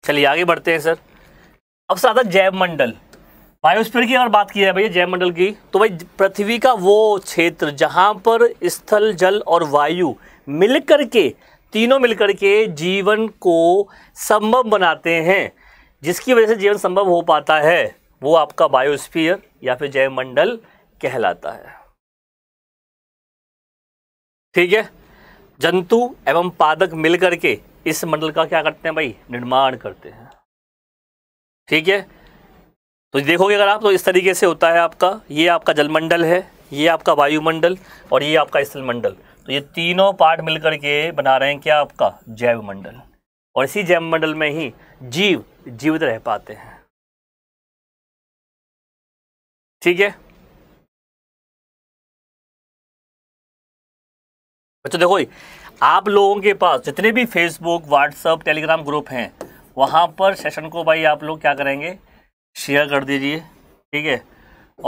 चलिए आगे बढ़ते हैं सर अब सर आता जैव मंडल बायोस्फीयर की अगर बात की जाए भैया जयमंडल की तो भाई पृथ्वी का वो क्षेत्र जहाँ पर स्थल जल और वायु मिलकर के तीनों मिलकर के जीवन को संभव बनाते हैं जिसकी वजह से जीवन संभव हो पाता है वो आपका बायोस्फीयर या फिर जयमंडल कहलाता है ठीक है जंतु एवं पादक मिलकर के इस मंडल का क्या करते हैं भाई निर्माण करते हैं ठीक है तो देखोगे अगर आप तो इस तरीके से होता है आपका ये आपका जलमंडल है ये आपका वायुमंडल और ये आपका स्थलमंडल तो ये तीनों पार्ट मिलकर के बना रहे हैं क्या आपका जैव मंडल और इसी जैव मंडल में ही जीव जीवित रह पाते हैं ठीक है अच्छा देखो आप लोगों के पास जितने भी फेसबुक व्हाट्सअप टेलीग्राम ग्रुप हैं वहाँ पर सेशन को भाई आप लोग क्या करेंगे शेयर कर दीजिए ठीक है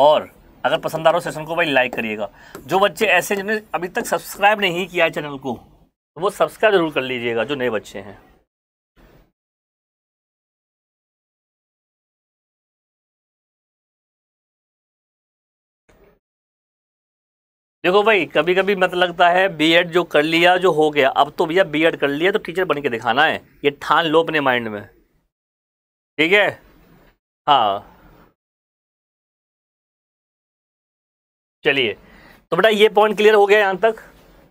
और अगर पसंद आ रहा हो सेशन को भाई लाइक करिएगा जो बच्चे ऐसे जिन्होंने अभी तक सब्सक्राइब नहीं किया है चैनल को तो वो सब्सक्राइब जरूर कर लीजिएगा जो नए बच्चे हैं देखो भाई कभी कभी मत लगता है बीएड जो कर लिया जो हो गया अब तो भैया बीएड कर लिया तो टीचर बन के दिखाना है ये ठान लो अपने माइंड में ठीक है हाँ चलिए तो बेटा ये पॉइंट क्लियर हो गया यहाँ तक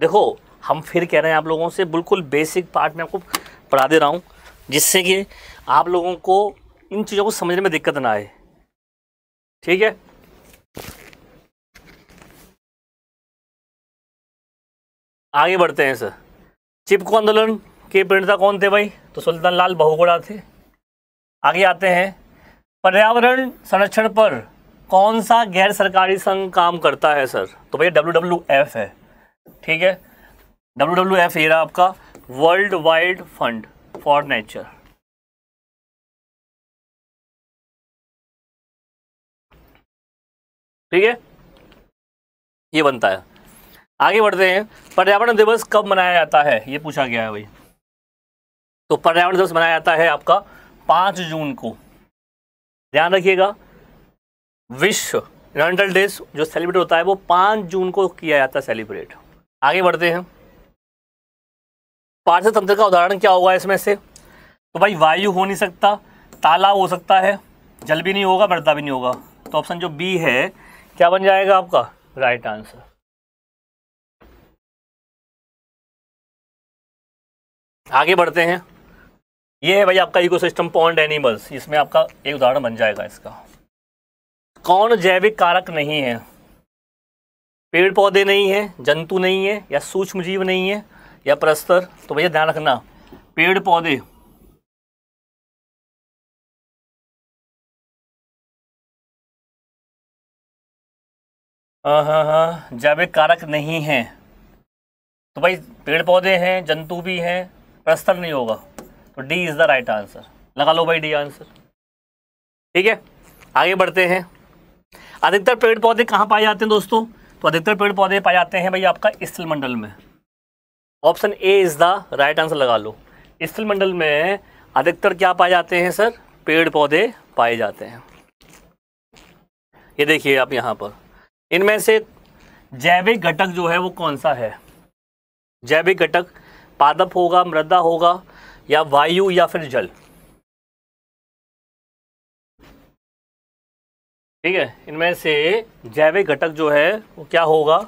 देखो हम फिर कह रहे हैं आप लोगों से बिल्कुल बेसिक पार्ट में आपको पढ़ा दे रहा हूँ जिससे कि आप लोगों को इन चीज़ों को समझने में दिक्कत ना आए ठीक है आगे बढ़ते हैं सर चिपको आंदोलन के प्रणेता कौन थे भाई तो सुल्तान लाल बहुगोड़ा थे आगे आते हैं पर्यावरण संरक्षण पर कौन सा गैर सरकारी संघ काम करता है सर तो भैया डब्ल्यू डब्ल्यू एफ है ठीक है डब्ल्यू डब्ल्यू एफ ये रहा आपका world wide fund for nature ठीक है ये बनता है आगे बढ़ते हैं पर्यावरण दिवस कब मनाया जाता है ये पूछा गया है भाई तो पर्यावरण दिवस मनाया जाता है आपका पांच जून को ध्यान रखिएगा विश्व एनवायरमेंटल डे जो सेलिब्रेट होता है वो पाँच जून को किया जाता है सेलिब्रेट आगे बढ़ते हैं तंत्र का उदाहरण क्या होगा इसमें से तो भाई वायु हो नहीं सकता ताला हो सकता है जल भी नहीं होगा मृदा भी नहीं होगा तो ऑप्शन जो बी है क्या बन जाएगा आपका राइट आंसर आगे बढ़ते हैं ये है भाई आपका इकोसिस्टम पॉन्ड एनिमल्स इसमें आपका एक उदाहरण बन जाएगा इसका कौन जैविक कारक नहीं है पेड़ पौधे नहीं है जंतु नहीं है या सूक्ष्म जीव नहीं है या परस्तर तो भैया ध्यान रखना पेड़ पौधे हाँ हाँ हाँ जैविक कारक नहीं है तो भाई पेड़ पौधे हैं जंतु भी हैं परस्तर नहीं होगा तो D is the right answer लगा लो भाई डी आंसर ठीक है आगे बढ़ते हैं अधिकतर पेड़ पौधे कहाँ पाए जाते हैं दोस्तों तो अधिकतर पेड़ पौधे पाए जाते हैं भाई आपका स्थल मंडल में option A is the right answer लगा लो स्थल मंडल में अधिकतर क्या पाए जाते हैं सर पेड़ पौधे पाए जाते हैं ये देखिए आप यहाँ पर इनमें से जैविक घटक जो है वो कौन सा है जैविक घटक पादप होगा मृदा होगा या वायु या फिर जल ठीक है इनमें से जैविक घटक जो है वो क्या होगा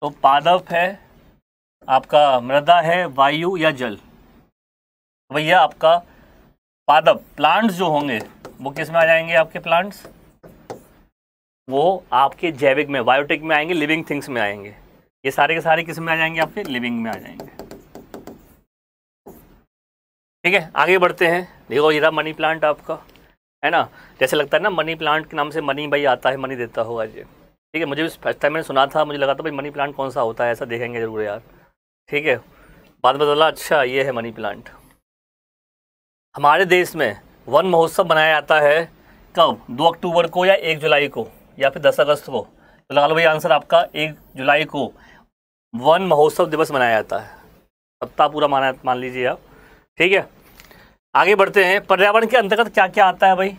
तो पादप है आपका मृदा है वायु या जल भैया आपका पादप प्लांट्स जो होंगे वो किस में आ जाएंगे आपके प्लांट्स वो आपके जैविक में बायोटिक में आएंगे लिविंग थिंग्स में आएंगे ये सारे के सारे किस में आ जाएंगे आपके लिविंग में आ जाएंगे ठीक है आगे बढ़ते हैं देखो ये रहा मनी प्लांट आपका है ना जैसे लगता है ना मनी प्लांट के नाम से मनी भाई आता है मनी देता होगा ये ठीक है मुझे फर्स्ट टाइम मैंने सुना था मुझे लगा था भाई मनी प्लांट कौन सा होता है ऐसा देखेंगे ज़रूर यार ठीक है बाद में बदला अच्छा ये है मनी प्लांट हमारे देश में वन महोत्सव मनाया जाता है कब दो अक्टूबर को या एक जुलाई को या फिर दस अगस्त को तो लगा लो भाई आंसर आपका एक जुलाई को वन महोत्सव दिवस मनाया जाता है सप्ताह पूरा माना मान लीजिए आप ठीक है आगे बढ़ते हैं पर्यावरण के अंतर्गत क्या क्या आता है भाई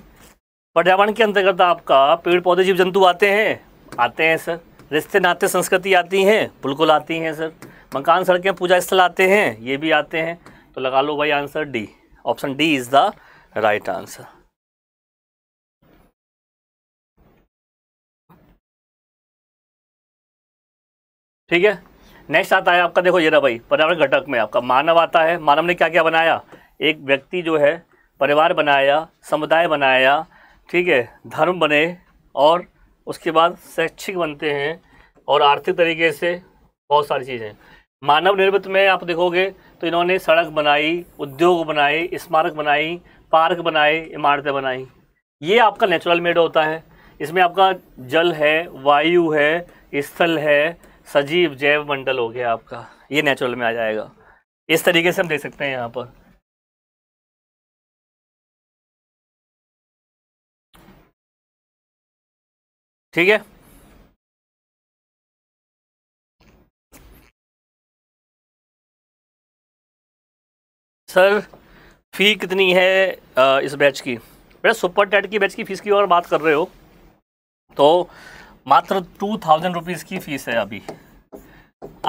पर्यावरण के अंतर्गत आपका पेड़ पौधे जीव जंतु आते हैं आते हैं सर रिश्ते नाते संस्कृति आती हैं बिल्कुल आती हैं सर मकान सड़कें पूजा स्थल आते हैं ये भी आते हैं तो लगा लो भाई answer D option D is the right answer ठीक है नेक्स्ट आता है आपका देखो ये रहा भाई पर्यावरण घटक में आपका मानव आता है मानव ने क्या क्या बनाया एक व्यक्ति जो है परिवार बनाया समुदाय बनाया ठीक है धर्म बने और उसके बाद शैक्षिक बनते हैं और आर्थिक तरीके से बहुत सारी चीज़ें मानव निर्मित में आप देखोगे तो इन्होंने सड़क बनाई उद्योग बनाए स्मारक बनाई पार्क बनाए इमारतें बनाई ये आपका नेचुरल मेड होता है इसमें आपका जल है वायु है स्थल है सजीव जैव मंडल हो गया आपका ये नेचुरल में आ जाएगा इस तरीके से हम देख सकते हैं यहाँ पर ठीक है सर फ़ी कितनी है इस बैच की बेटा सुपर टेट की बैच की फ़ीस की और बात कर रहे हो तो मात्र टू थाउजेंड रुपीज़ की फ़ीस है अभी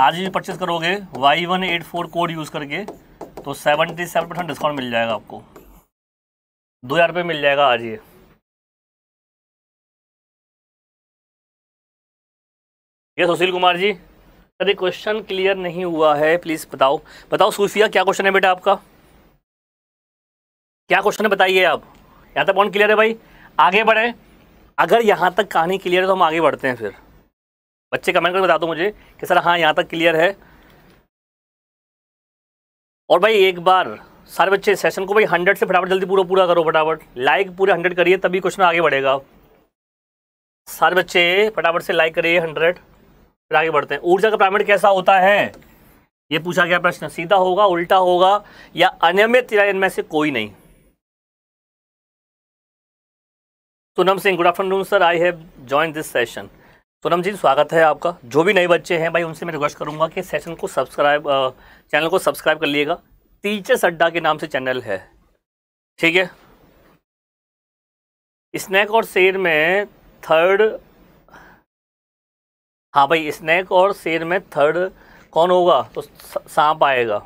आज ही परचेज करोगे Y one eight four code use करके तो सेवेंटी सेवन परसेंट डिस्काउंट मिल जाएगा आपको दो हज़ार रुपये मिल जाएगा आज ये ये सुशील कुमार जी अरे क्वेश्चन क्लियर नहीं हुआ है प्लीज़ बताओ बताओ सूफिया क्या क्वेश्चन है बेटा आपका क्या क्वेश्चन है बताइए आप यहाँ तक कौन क्लियर है भाई आगे बढ़े अगर यहाँ तक कहानी क्लियर है तो हम आगे बढ़ते हैं फिर बच्चे कमेंट करके बता दो मुझे कि सर हाँ यहाँ तक क्लियर है और भाई एक बार सारे बच्चे सेशन को भाई हंड्रेड से फटाफट जल्दी पूरा पूरा करो फटाफट लाइक पूरे हंड्रेड करिए तभी क्वेश्चन आगे बढ़ेगा सारे बच्चे फटाफट से लाइक करिए हंड्रेड फिर आगे बढ़ते हैं ऊर्जा का पिरामिड कैसा होता है ये पूछा गया प्रश्न सीधा होगा उल्टा होगा या अनियमित या इनमें से कोई नहीं Sonam Singh good afternoon sir I have join this session Sonam ji स्वागत है आपका जो भी नए बच्चे हैं भाई उनसे मैं रिक्वेस्ट करूंगा कि सेशन को सब्सक्राइब चैनल को सब्सक्राइब कर लिएगा टीचर्स अड्डा के नाम से चैनल है ठीक है स्नैक और शेर में थर्ड हाँ भाई स्नैक और शेर में थर्ड कौन होगा तो सांप आएगा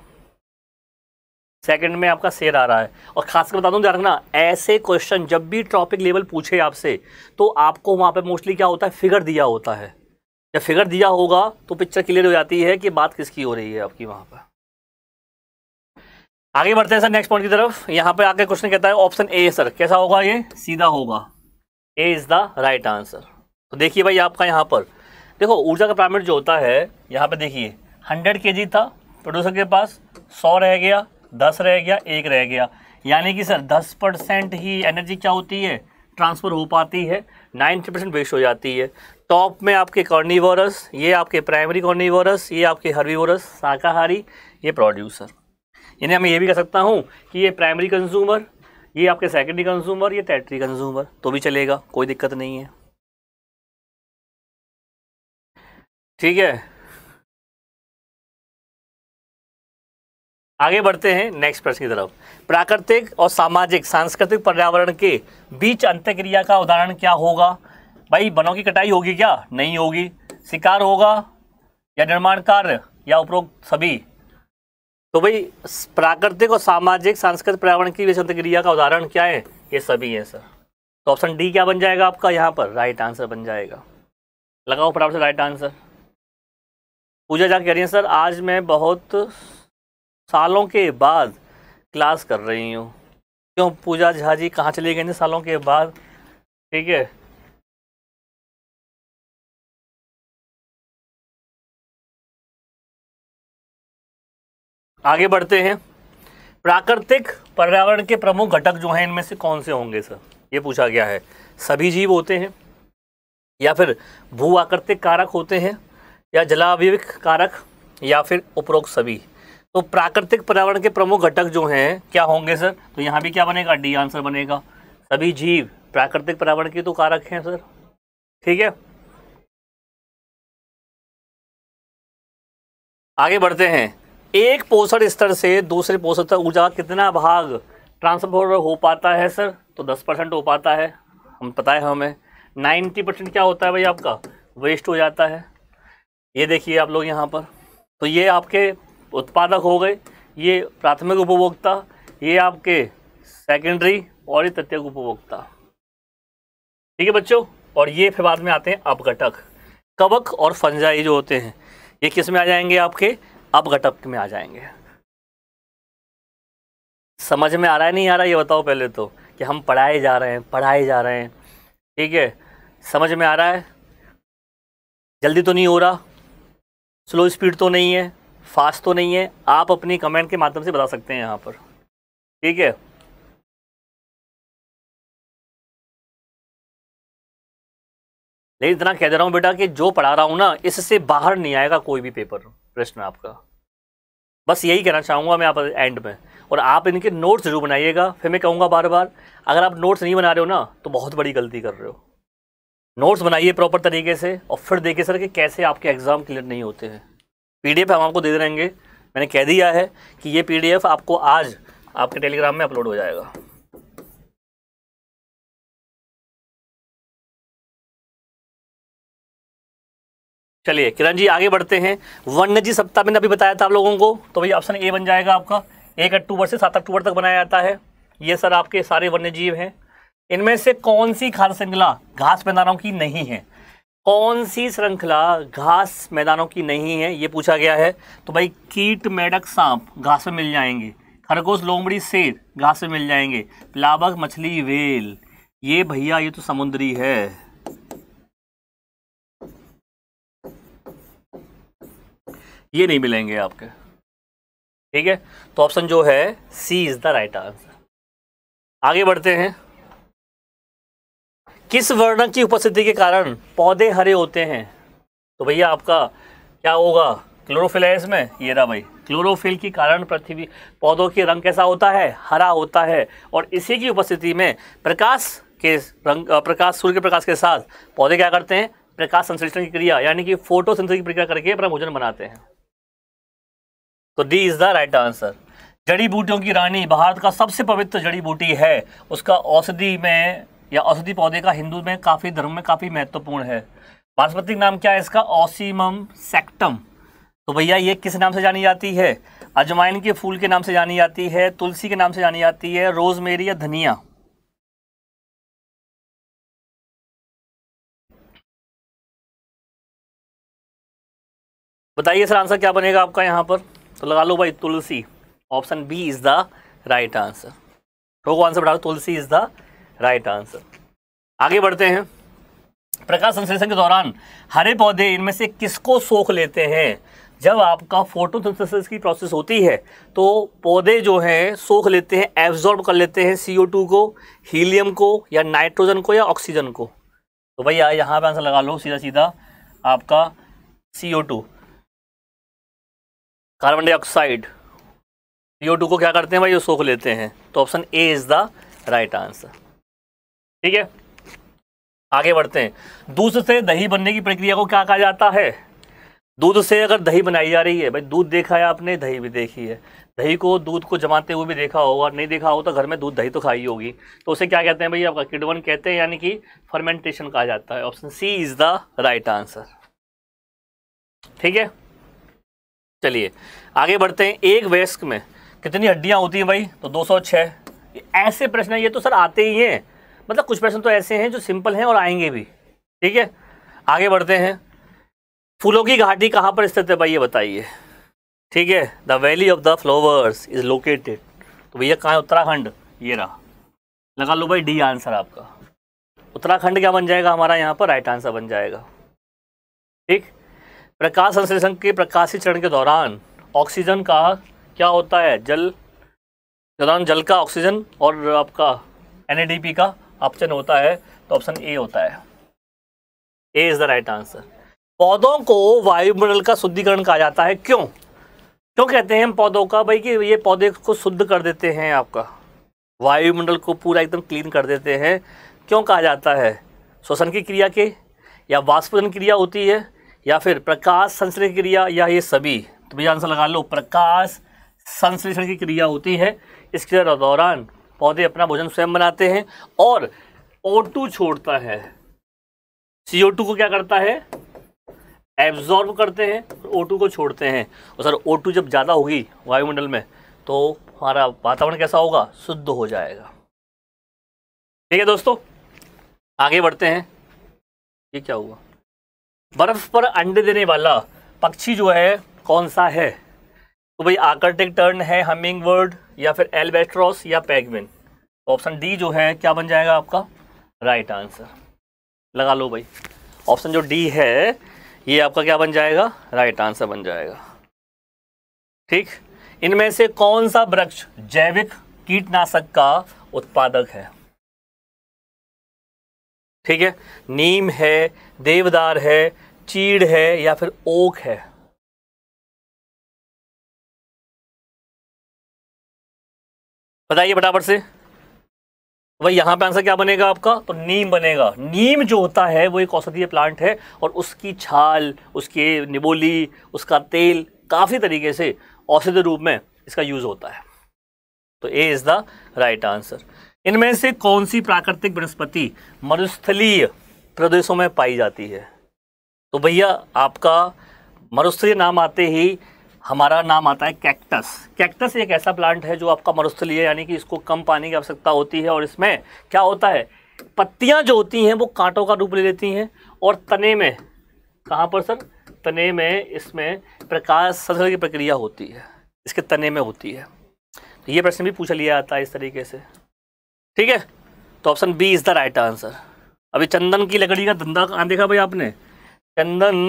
सेकंड में आपका शेर आ रहा है और खासकर बता दूं ध्यान रखना ऐसे क्वेश्चन जब भी टॉपिक लेवल पूछे आपसे तो आपको वहाँ पे मोस्टली क्या होता है फिगर दिया होता है जब फिगर दिया होगा तो पिक्चर क्लियर हो जाती है कि बात किसकी हो रही है आपकी वहाँ पर आगे बढ़ते हैं सर नेक्स्ट पॉइंट की तरफ यहाँ पे आके क्वेश्चन कहता है ऑप्शन ए सर कैसा होगा ये सीधा होगा A is the right answer तो देखिए भाई आपका यहाँ पर देखो ऊर्जा का पैमिट जो होता है यहाँ पे देखिए 100 के था प्रोड्यूसर के पास 100 रह गया दस रह गया एक रह गया यानी कि सर दस परसेंट ही एनर्जी क्या होती है ट्रांसफ़र हो पाती है नाइन्टी परसेंट वेस्ट हो जाती है टॉप में आपके कॉर्निवोरस ये आपके प्राइमरी कॉर्निवोरस ये आपके हर्वीवरस शाकाहारी ये प्रोड्यूसर यानी मैं ये भी कह सकता हूँ कि ये प्राइमरी कंज्यूमर ये आपके सेकेंडरी कंज्यूमर ये टैटरी कंज्यूमर तो भी चलेगा कोई दिक्कत नहीं है ठीक है आगे बढ़ते हैं नेक्स्ट प्रश्न की तरफ प्राकृतिक और सामाजिक सांस्कृतिक पर्यावरण के बीच अंत्यक्रिया का उदाहरण क्या होगा भाई वनों की कटाई होगी क्या नहीं होगी शिकार होगा या निर्माण कार्य या उपरोक्त सभी तो भाई प्राकृतिक और सामाजिक सांस्कृतिक पर्यावरण की बीच अंत्यक्रिया का उदाहरण क्या है ये सभी है सर तो ऑप्शन डी क्या बन जाएगा आपका यहाँ पर राइट आंसर बन जाएगा लगाओ फटाफट से राइट आंसर पूजा जा कह रही है सर आज मैं बहुत सालों के बाद क्लास कर रही हूँ क्यों पूजा झा जी कहाँ चले गए सालों के बाद ठीक है आगे बढ़ते हैं प्राकृतिक पर्यावरण के प्रमुख घटक जो हैं इनमें से कौन से होंगे सर ये पूछा गया है सभी जीव होते हैं या फिर भू आकृतिक कारक होते हैं या जलावयविक कारक या फिर उपरोक्त सभी तो प्राकृतिक पर्यावरण के प्रमुख घटक जो हैं क्या होंगे सर तो यहाँ भी क्या बनेगा डी आंसर बनेगा सभी जीव प्राकृतिक पर्यावरण के तो कारक हैं सर ठीक है आगे बढ़ते हैं एक पोषण स्तर से दूसरे पोषण तक ऊर्जा कितना भाग ट्रांसफर हो पाता है सर तो दस परसेंट हो पाता है हम पता है हमें नाइन्टी परसेंट क्या होता है भाई आपका वेस्ट हो जाता है ये देखिए आप लोग यहाँ पर तो ये आपके उत्पादक हो गए ये प्राथमिक उपभोक्ता ये आपके सेकेंडरी और ये तृतीय उपभोक्ता ठीक है बच्चों और ये फिर बाद में आते हैं अपघटक कवक और फंजाई जो होते हैं ये किस में आ जाएंगे आपके अपघटक में आ जाएंगे समझ में आ रहा है नहीं आ रहा ये बताओ पहले तो कि हम पढ़ाए जा रहे हैं पढ़ाए जा रहे हैं ठीक है समझ में आ रहा है जल्दी तो नहीं हो रहा स्लो स्पीड तो नहीं है फास्ट तो नहीं है आप अपनी कमेंट के माध्यम से बता सकते हैं यहाँ पर ठीक है लेकिन इतना कह दे रहा हूँ बेटा कि जो पढ़ा रहा हूँ ना इससे बाहर नहीं आएगा कोई भी पेपर प्रश्न आपका बस यही कहना चाहूँगा मैं आप एंड में और आप इनके नोट्स ज़रूर बनाइएगा फिर मैं कहूँगा बार बार अगर आप नोट्स नहीं बना रहे हो ना तो बहुत बड़ी गलती कर रहे हो नोट्स बनाइए प्रॉपर तरीके से और फिर देखिए सर कि कैसे आपके एग्ज़ाम क्लियर नहीं होते हैं पीडीएफ हम आपको दे देंगे मैंने कह दिया है कि ये पीडीएफ आपको आज आपके टेलीग्राम में अपलोड हो जाएगा चलिए किरण जी आगे बढ़ते हैं वन्य जी सप्ताह मैंने अभी बताया था आप लोगों को तो भाई ऑप्शन ए बन जाएगा आपका एक अक्टूबर से सात अक्टूबर तक बनाया जाता है ये सर आपके सारे वन्य जीव हैं इनमें से कौन सी श्रृंखला घास मैदानों की नहीं है कौन सी श्रृंखला घास मैदानों की नहीं है ये पूछा गया है तो भाई कीट मेढक सांप घास में मिल जाएंगे खरगोश लोमड़ी शेर घास में मिल जाएंगे लावक मछली वेल ये भैया ये तो समुद्री है ये नहीं मिलेंगे आपके ठीक है तो ऑप्शन जो है C is the right answer आगे बढ़ते हैं किस वर्णक की उपस्थिति के कारण पौधे हरे होते हैं तो भैया आपका क्या होगा क्लोरोफिल है इसमें ये रहा भाई क्लोरोफिल के कारण पृथ्वी पौधों के रंग कैसा होता है हरा होता है और इसी की उपस्थिति में प्रकाश के रंग प्रकाश सूर्य के प्रकाश के साथ पौधे क्या करते हैं प्रकाश संश्लेषण की क्रिया यानी कि फोटो की प्रक्रिया करके अपना भोजन बनाते हैं तो D is the right answer जड़ी बूटियों की रानी भारत का सबसे पवित्र जड़ी बूटी है उसका औषधि में या औषधि पौधे का हिंदू में काफ़ी धर्म में काफ़ी महत्वपूर्ण है वास्पतिक नाम क्या है इसका ओसीमम सेक्टम तो भैया ये किस नाम से जानी जाती है अजवाइन के फूल के नाम से जानी जाती है तुलसी के नाम से जानी जाती है रोजमेरी या धनिया बताइए सर आंसर क्या बनेगा आपका यहाँ पर तो लगा लो भाई tulsi option B is the right answer तो आंसर दो tulsi is the right answer आगे बढ़ते हैं प्रकाश संश्लेषण के दौरान हरे पौधे इनमें से किसको सोख लेते हैं जब आपका फोटोसिंथेसिस की प्रोसेस होती है तो पौधे जो हैं सोख लेते हैं एब्जॉर्ब कर लेते हैं सी को हीलियम को या नाइट्रोजन को या ऑक्सीजन को तो भैया यहाँ पे आंसर लगा लो सीधा सीधा आपका सी कार्बन डाइऑक्साइड सी को क्या करते हैं भाई वो सोख लेते हैं तो option A is the right answer ठीक है आगे बढ़ते हैं दूध से दही बनने की प्रक्रिया को क्या कहा जाता है दूध से अगर दही बनाई जा रही है भाई दूध देखा है आपने दही भी देखी है दही को दूध को जमाते हुए भी देखा होगा नहीं देखा हो तो घर में दूध दही तो खाई होगी तो उसे क्या कहते हैं भाई आपका किडवन कहते हैं यानी कि फर्मेंटेशन कहा जाता है option C is the right answer ठीक है चलिए आगे बढ़ते हैं एक वेस्क में कितनी हड्डियां होती हैं भाई तो दो ऐसे प्रश्न ये तो सर आते ही हैं मतलब कुछ प्रश्न तो ऐसे हैं जो सिंपल हैं और आएंगे भी ठीक है आगे बढ़ते हैं फूलों की घाटी कहाँ पर स्थित है भाई ये बताइए ठीक है the valley of the flowers is located तो भैया कहाँ है उत्तराखंड ये रहा लगा लो भाई डी आंसर आपका उत्तराखंड क्या बन जाएगा हमारा यहाँ पर राइट आंसर बन जाएगा ठीक प्रकाश संश्लेषण के प्रकाशी चरण के दौरान ऑक्सीजन का क्या होता है जल दौरान जल का ऑक्सीजन और आपका एन का ऑप्शन होता है तो ऑप्शन ए होता है A is the right answer पौधों को वायुमंडल का शुद्धिकरण कहा जाता है क्यों क्यों कहते हैं हम पौधों का भाई कि ये पौधे को शुद्ध कर देते हैं आपका वायुमंडल को पूरा एकदम क्लीन कर देते हैं क्यों कहा जाता है श्वसन की क्रिया के या वाष्पन क्रिया होती है या फिर प्रकाश संश्लेषण क्रिया या ये सभी तो भैया आंसर लगा लो प्रकाश संश्लेषण की क्रिया होती है इसके दौरान पौधे अपना भोजन स्वयं बनाते हैं और O2 छोड़ता है CO2 को क्या करता है एब्जॉर्ब करते हैं O2 को छोड़ते हैं और सर O2 जब ज़्यादा होगी वायुमंडल में तो हमारा वातावरण कैसा होगा शुद्ध हो जाएगा ठीक है दोस्तों आगे बढ़ते हैं ये क्या हुआ बर्फ पर अंडे देने वाला पक्षी जो है कौन सा है तो भाई आकर्टिक टर्न है हमिंग वर्ड या फिर एलबेट्रॉस या पैगविन तो ऑप्शन डी जो है क्या बन जाएगा आपका राइट right आंसर लगा लो भाई ऑप्शन जो डी है ये आपका क्या बन जाएगा राइट right आंसर बन जाएगा ठीक इनमें से कौन सा वृक्ष जैविक कीटनाशक का उत्पादक है ठीक है नीम है देवदार है चीड़ है या फिर ओक है बताइए फटाफट से भाई यहाँ पे आंसर क्या बनेगा आपका तो नीम बनेगा नीम जो होता है वो एक औषधीय प्लांट है और उसकी छाल उसके निबोली उसका तेल काफ़ी तरीके से औषधि रूप में इसका यूज़ होता है तो A is the right answer इनमें से कौन सी प्राकृतिक वनस्पति मरुस्थलीय प्रदेशों में पाई जाती है तो भैया आपका मरुस्थलीय नाम आते ही हमारा नाम आता है कैक्टस कैक्टस एक ऐसा प्लांट है जो आपका मरुस्थलीय यानी कि इसको कम पानी की आवश्यकता होती है और इसमें क्या होता है पत्तियां जो होती हैं वो कांटों का रूप ले लेती हैं और तने में कहाँ पर सर तने में इसमें प्रकाश संसर्ग की प्रक्रिया होती है इसके तने में होती है तो ये प्रश्न भी पूछा लिया जाता है इस तरीके से ठीक है तो option B is the right answer अभी चंदन की लकड़ी का धंधा कहाँ देखा भाई आपने चंदन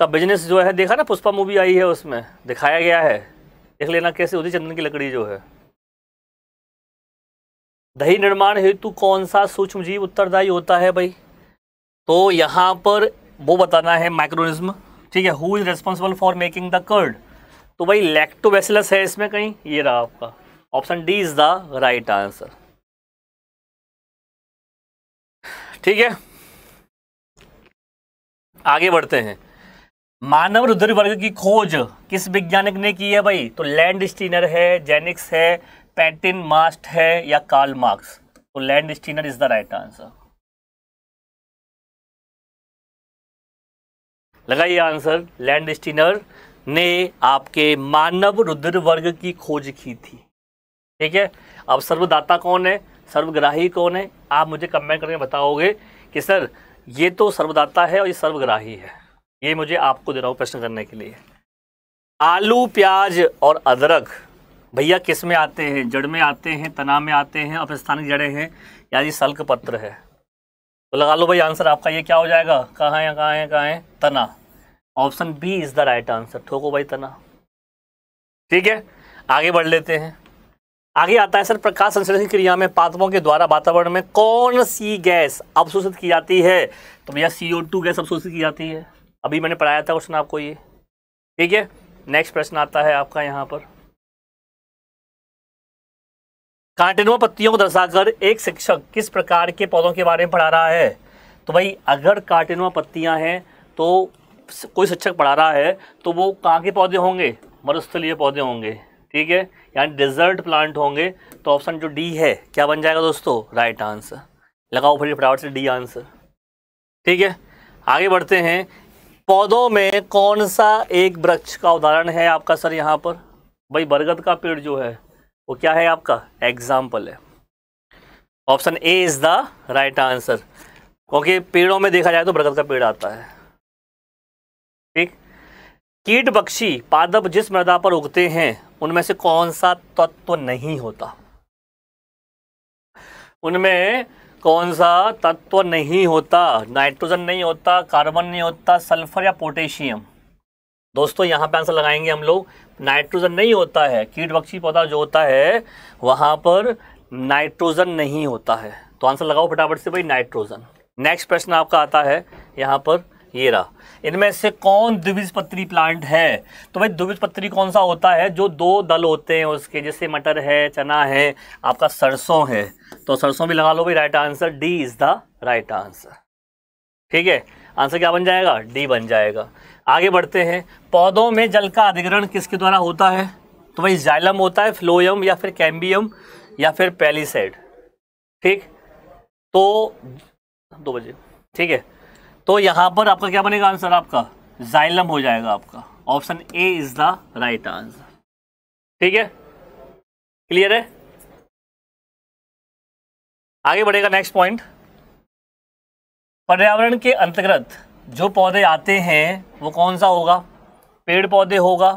का बिजनेस जो है देखा ना पुष्पा मूवी आई है उसमें दिखाया गया है देख लेना कैसे उदय चंदन की लकड़ी जो है दही निर्माण हेतु कौन सा सूक्ष्म जीव उत्तरदायी होता है भाई तो यहाँ पर वो बताना है माइक्रोनिज्म ठीक है who is responsible for making the curd तो भाई लैक्टोबेसिलस है इसमें कहीं ये रहा आपका option D is the right answer ठीक है आगे बढ़ते हैं मानव रुद्र वर्ग की खोज किस वैज्ञानिक ने की है भाई तो लैंड स्टीनर है जेनिक्स है पैटिन मास्ट है या कार्ल मार्क्स तो Landsteiner is the right answer लगाइए आंसर लैंड स्टीनर ने आपके मानव रुद्र वर्ग की खोज की थी ठीक है अब सर्वदाता कौन है सर्वग्राही कौन है आप मुझे कमेंट करके बताओगे कि सर ये तो सर्वदाता है और ये सर्वग्राही है ये मुझे आपको दे रहा हूँ प्रश्न करने के लिए आलू प्याज और अदरक भैया किस में आते हैं जड़ में आते हैं तना में आते हैं और स्थानीय जड़े हैं या सल्क पत्र है तो लगा लो भाई आंसर आपका ये क्या हो जाएगा कहाँ है कहाँ है कहाँ है तना option B is the right answer ठोको भाई तना ठीक है आगे बढ़ लेते हैं आगे आता है सर प्रकाश संश्लेषण क्रिया में पात्रों के द्वारा वातावरण में कौन सी गैस अवशोषित की जाती है तो भैया सी गैस अवशोषित की जाती है अभी मैंने पढ़ाया था क्वेश्चन आपको ये ठीक है नेक्स्ट प्रश्न आता है आपका यहाँ पर कांटेनुआ पत्तियों को दर्शाकर एक शिक्षक किस प्रकार के पौधों के बारे में पढ़ा रहा है तो भाई अगर कांटेनुआ पत्तियां हैं तो कोई शिक्षक पढ़ा रहा है तो वो कहाँ के पौधे होंगे मरुस्थलीय पौधे होंगे ठीक है यानी डेजर्ट प्लांट होंगे तो ऑप्शन जो डी है क्या बन जाएगा दोस्तों राइट आंसर लगाओ फिर फटाफट से डी आंसर ठीक है आगे बढ़ते हैं पौधों में कौन सा एक वृक्ष का उदाहरण है आपका सर यहाँ पर भाई बरगद का पेड़ जो है वो क्या है आपका एग्जाम्पल है option A is the right answer क्योंकि पेड़ों में देखा जाए तो बरगद का पेड़ आता है ठीक कीट पक्षी पादप जिस मृदा पर उगते हैं उनमें से कौन सा तत्व तो नहीं होता उनमें कौन सा तत्व नहीं होता नाइट्रोजन नहीं होता कार्बन नहीं होता सल्फर या पोटेशियम दोस्तों यहाँ पे आंसर लगाएंगे हम लोग नाइट्रोजन नहीं होता है कीट बक्षी पौधा जो होता है वहाँ पर नाइट्रोजन नहीं होता है तो आंसर लगाओ फटाफट से भाई नाइट्रोजन नेक्स्ट प्रश्न आपका आता है यहाँ पर ये रहा इनमें से कौन पत्री प्लांट है तो भाई पत्री कौन सा होता है जो दो दल होते हैं उसके जैसे मटर है चना है आपका सरसों है तो सरसों भी लगा लो भाई right answer D is the right answer ठीक है आंसर क्या बन जाएगा डी बन जाएगा आगे बढ़ते हैं पौधों में जल का अधिग्रहण किसके द्वारा होता है तो भाई जाइलम होता है फ्लोयम या फिर कैम्बियम या फिर पैलिसेड ठीक तो दो बजे ठीक है तो यहाँ पर आपका क्या बनेगा आंसर आपका जाइलम हो जाएगा आपका option A is the right answer ठीक है क्लियर है आगे बढ़ेगा नेक्स्ट पॉइंट पर्यावरण के अंतर्गत जो पौधे आते हैं वो कौन सा होगा पेड़ पौधे होगा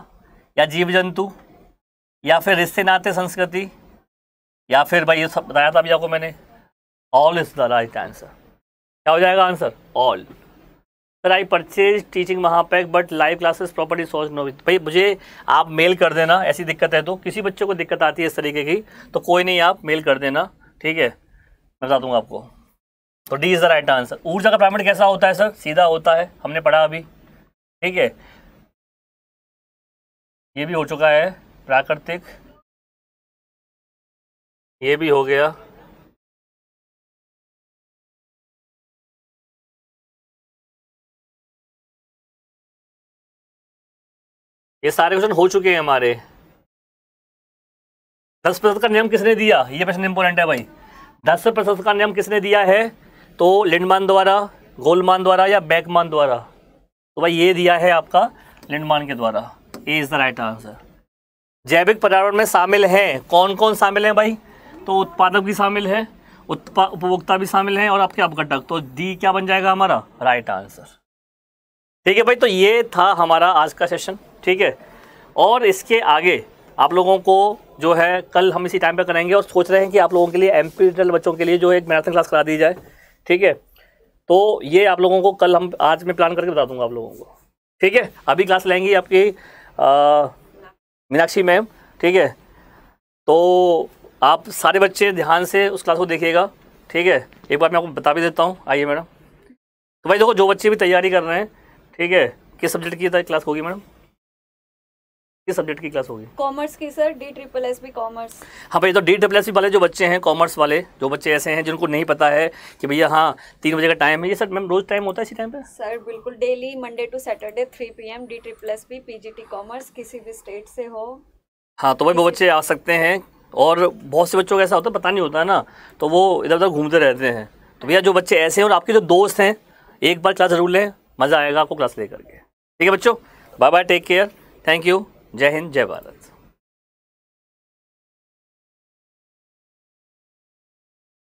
या जीव जंतु या फिर रिश्ते नाते संस्कृति या फिर भाई ये सब बताया था भैया को मैंने all is the right answer क्या हो जाएगा answer all sir I purchase teaching महापैक बट लाइव क्लासेस प्रॉपर्टी सोच नो भाई मुझे आप मेल कर देना ऐसी दिक्कत है तो किसी बच्चे को दिक्कत आती है इस तरीके की तो कोई नहीं आप मेल कर देना ठीक है मैं बता दूंगा आपको तो D is the right answer ऊर्जा का पेमेंट कैसा होता है सर सीधा होता है हमने पढ़ा अभी ठीक है ये भी हो चुका है प्राकृतिक ये भी हो गया ये सारे क्वेश्चन हो चुके हैं हमारे दस प्रतिशत का नियम किसने दिया ये प्रश्न इंपॉर्टेंट है भाई दस प्रतिशत का नियम किसने दिया है तो लिंडमान द्वारा गोलमान द्वारा या बैकमान द्वारा तो भाई ये दिया है आपका लिंडमान के द्वारा A is the right answer जैविक पर्यावरण में शामिल हैं कौन कौन शामिल हैं भाई तो उत्पादक भी शामिल है उत्पा उपभोक्ता भी शामिल हैं और आपके अपघटक तो डी क्या बन जाएगा हमारा राइट आंसर ठीक है भाई तो ये था हमारा आज का सेशन ठीक है और इसके आगे आप लोगों को जो है कल हम इसी टाइम पर करेंगे और सोच रहे हैं कि आप लोगों के लिए एम बच्चों के लिए जो एक मैराथन क्लास करा दी जाए ठीक है तो ये आप लोगों को कल हम आज मैं प्लान करके बता दूंगा आप लोगों को ठीक है अभी क्लास लेंगी आपकी मीनाक्षी मैम ठीक है तो आप सारे बच्चे ध्यान से उस क्लास को देखिएगा ठीक है एक बार मैं आपको बता भी देता हूँ आइए मैडम तो भाई देखो जो बच्चे भी तैयारी कर रहे हैं ठीक है किस सब्जेक्ट की क्लास होगी मैडम किस सब्जेक्ट की क्लास होगी कॉमर्स की sir D triple S B commerce हाँ भाई तो डी ट्रिपल एस बी वाले जो बच्चे हैं कॉमर्स वाले जो बच्चे ऐसे हैं जिनको नहीं पता है कि भैया हाँ तीन बजे का टाइम है ये सर मैम रोज टाइम होता है इसी टाइम पे सर बिल्कुल daily Monday to Saturday three P M D triple S B P G T commerce किसी भी स्टेट से हो हाँ तो भाई वो बच्चे आ सकते हैं और बहुत से बच्चों का ऐसा होता है पता नहीं होता है ना तो वो इधर उधर घूमते रहते हैं तो भैया जो बच्चे ऐसे हैं और आपके जो दोस्त हैं एक बार क्लास जरूर लें मज़ा आएगा आपको क्लास लेकर के ठीक है बच्चों bye bye take care thank you जय हिंद जय भारत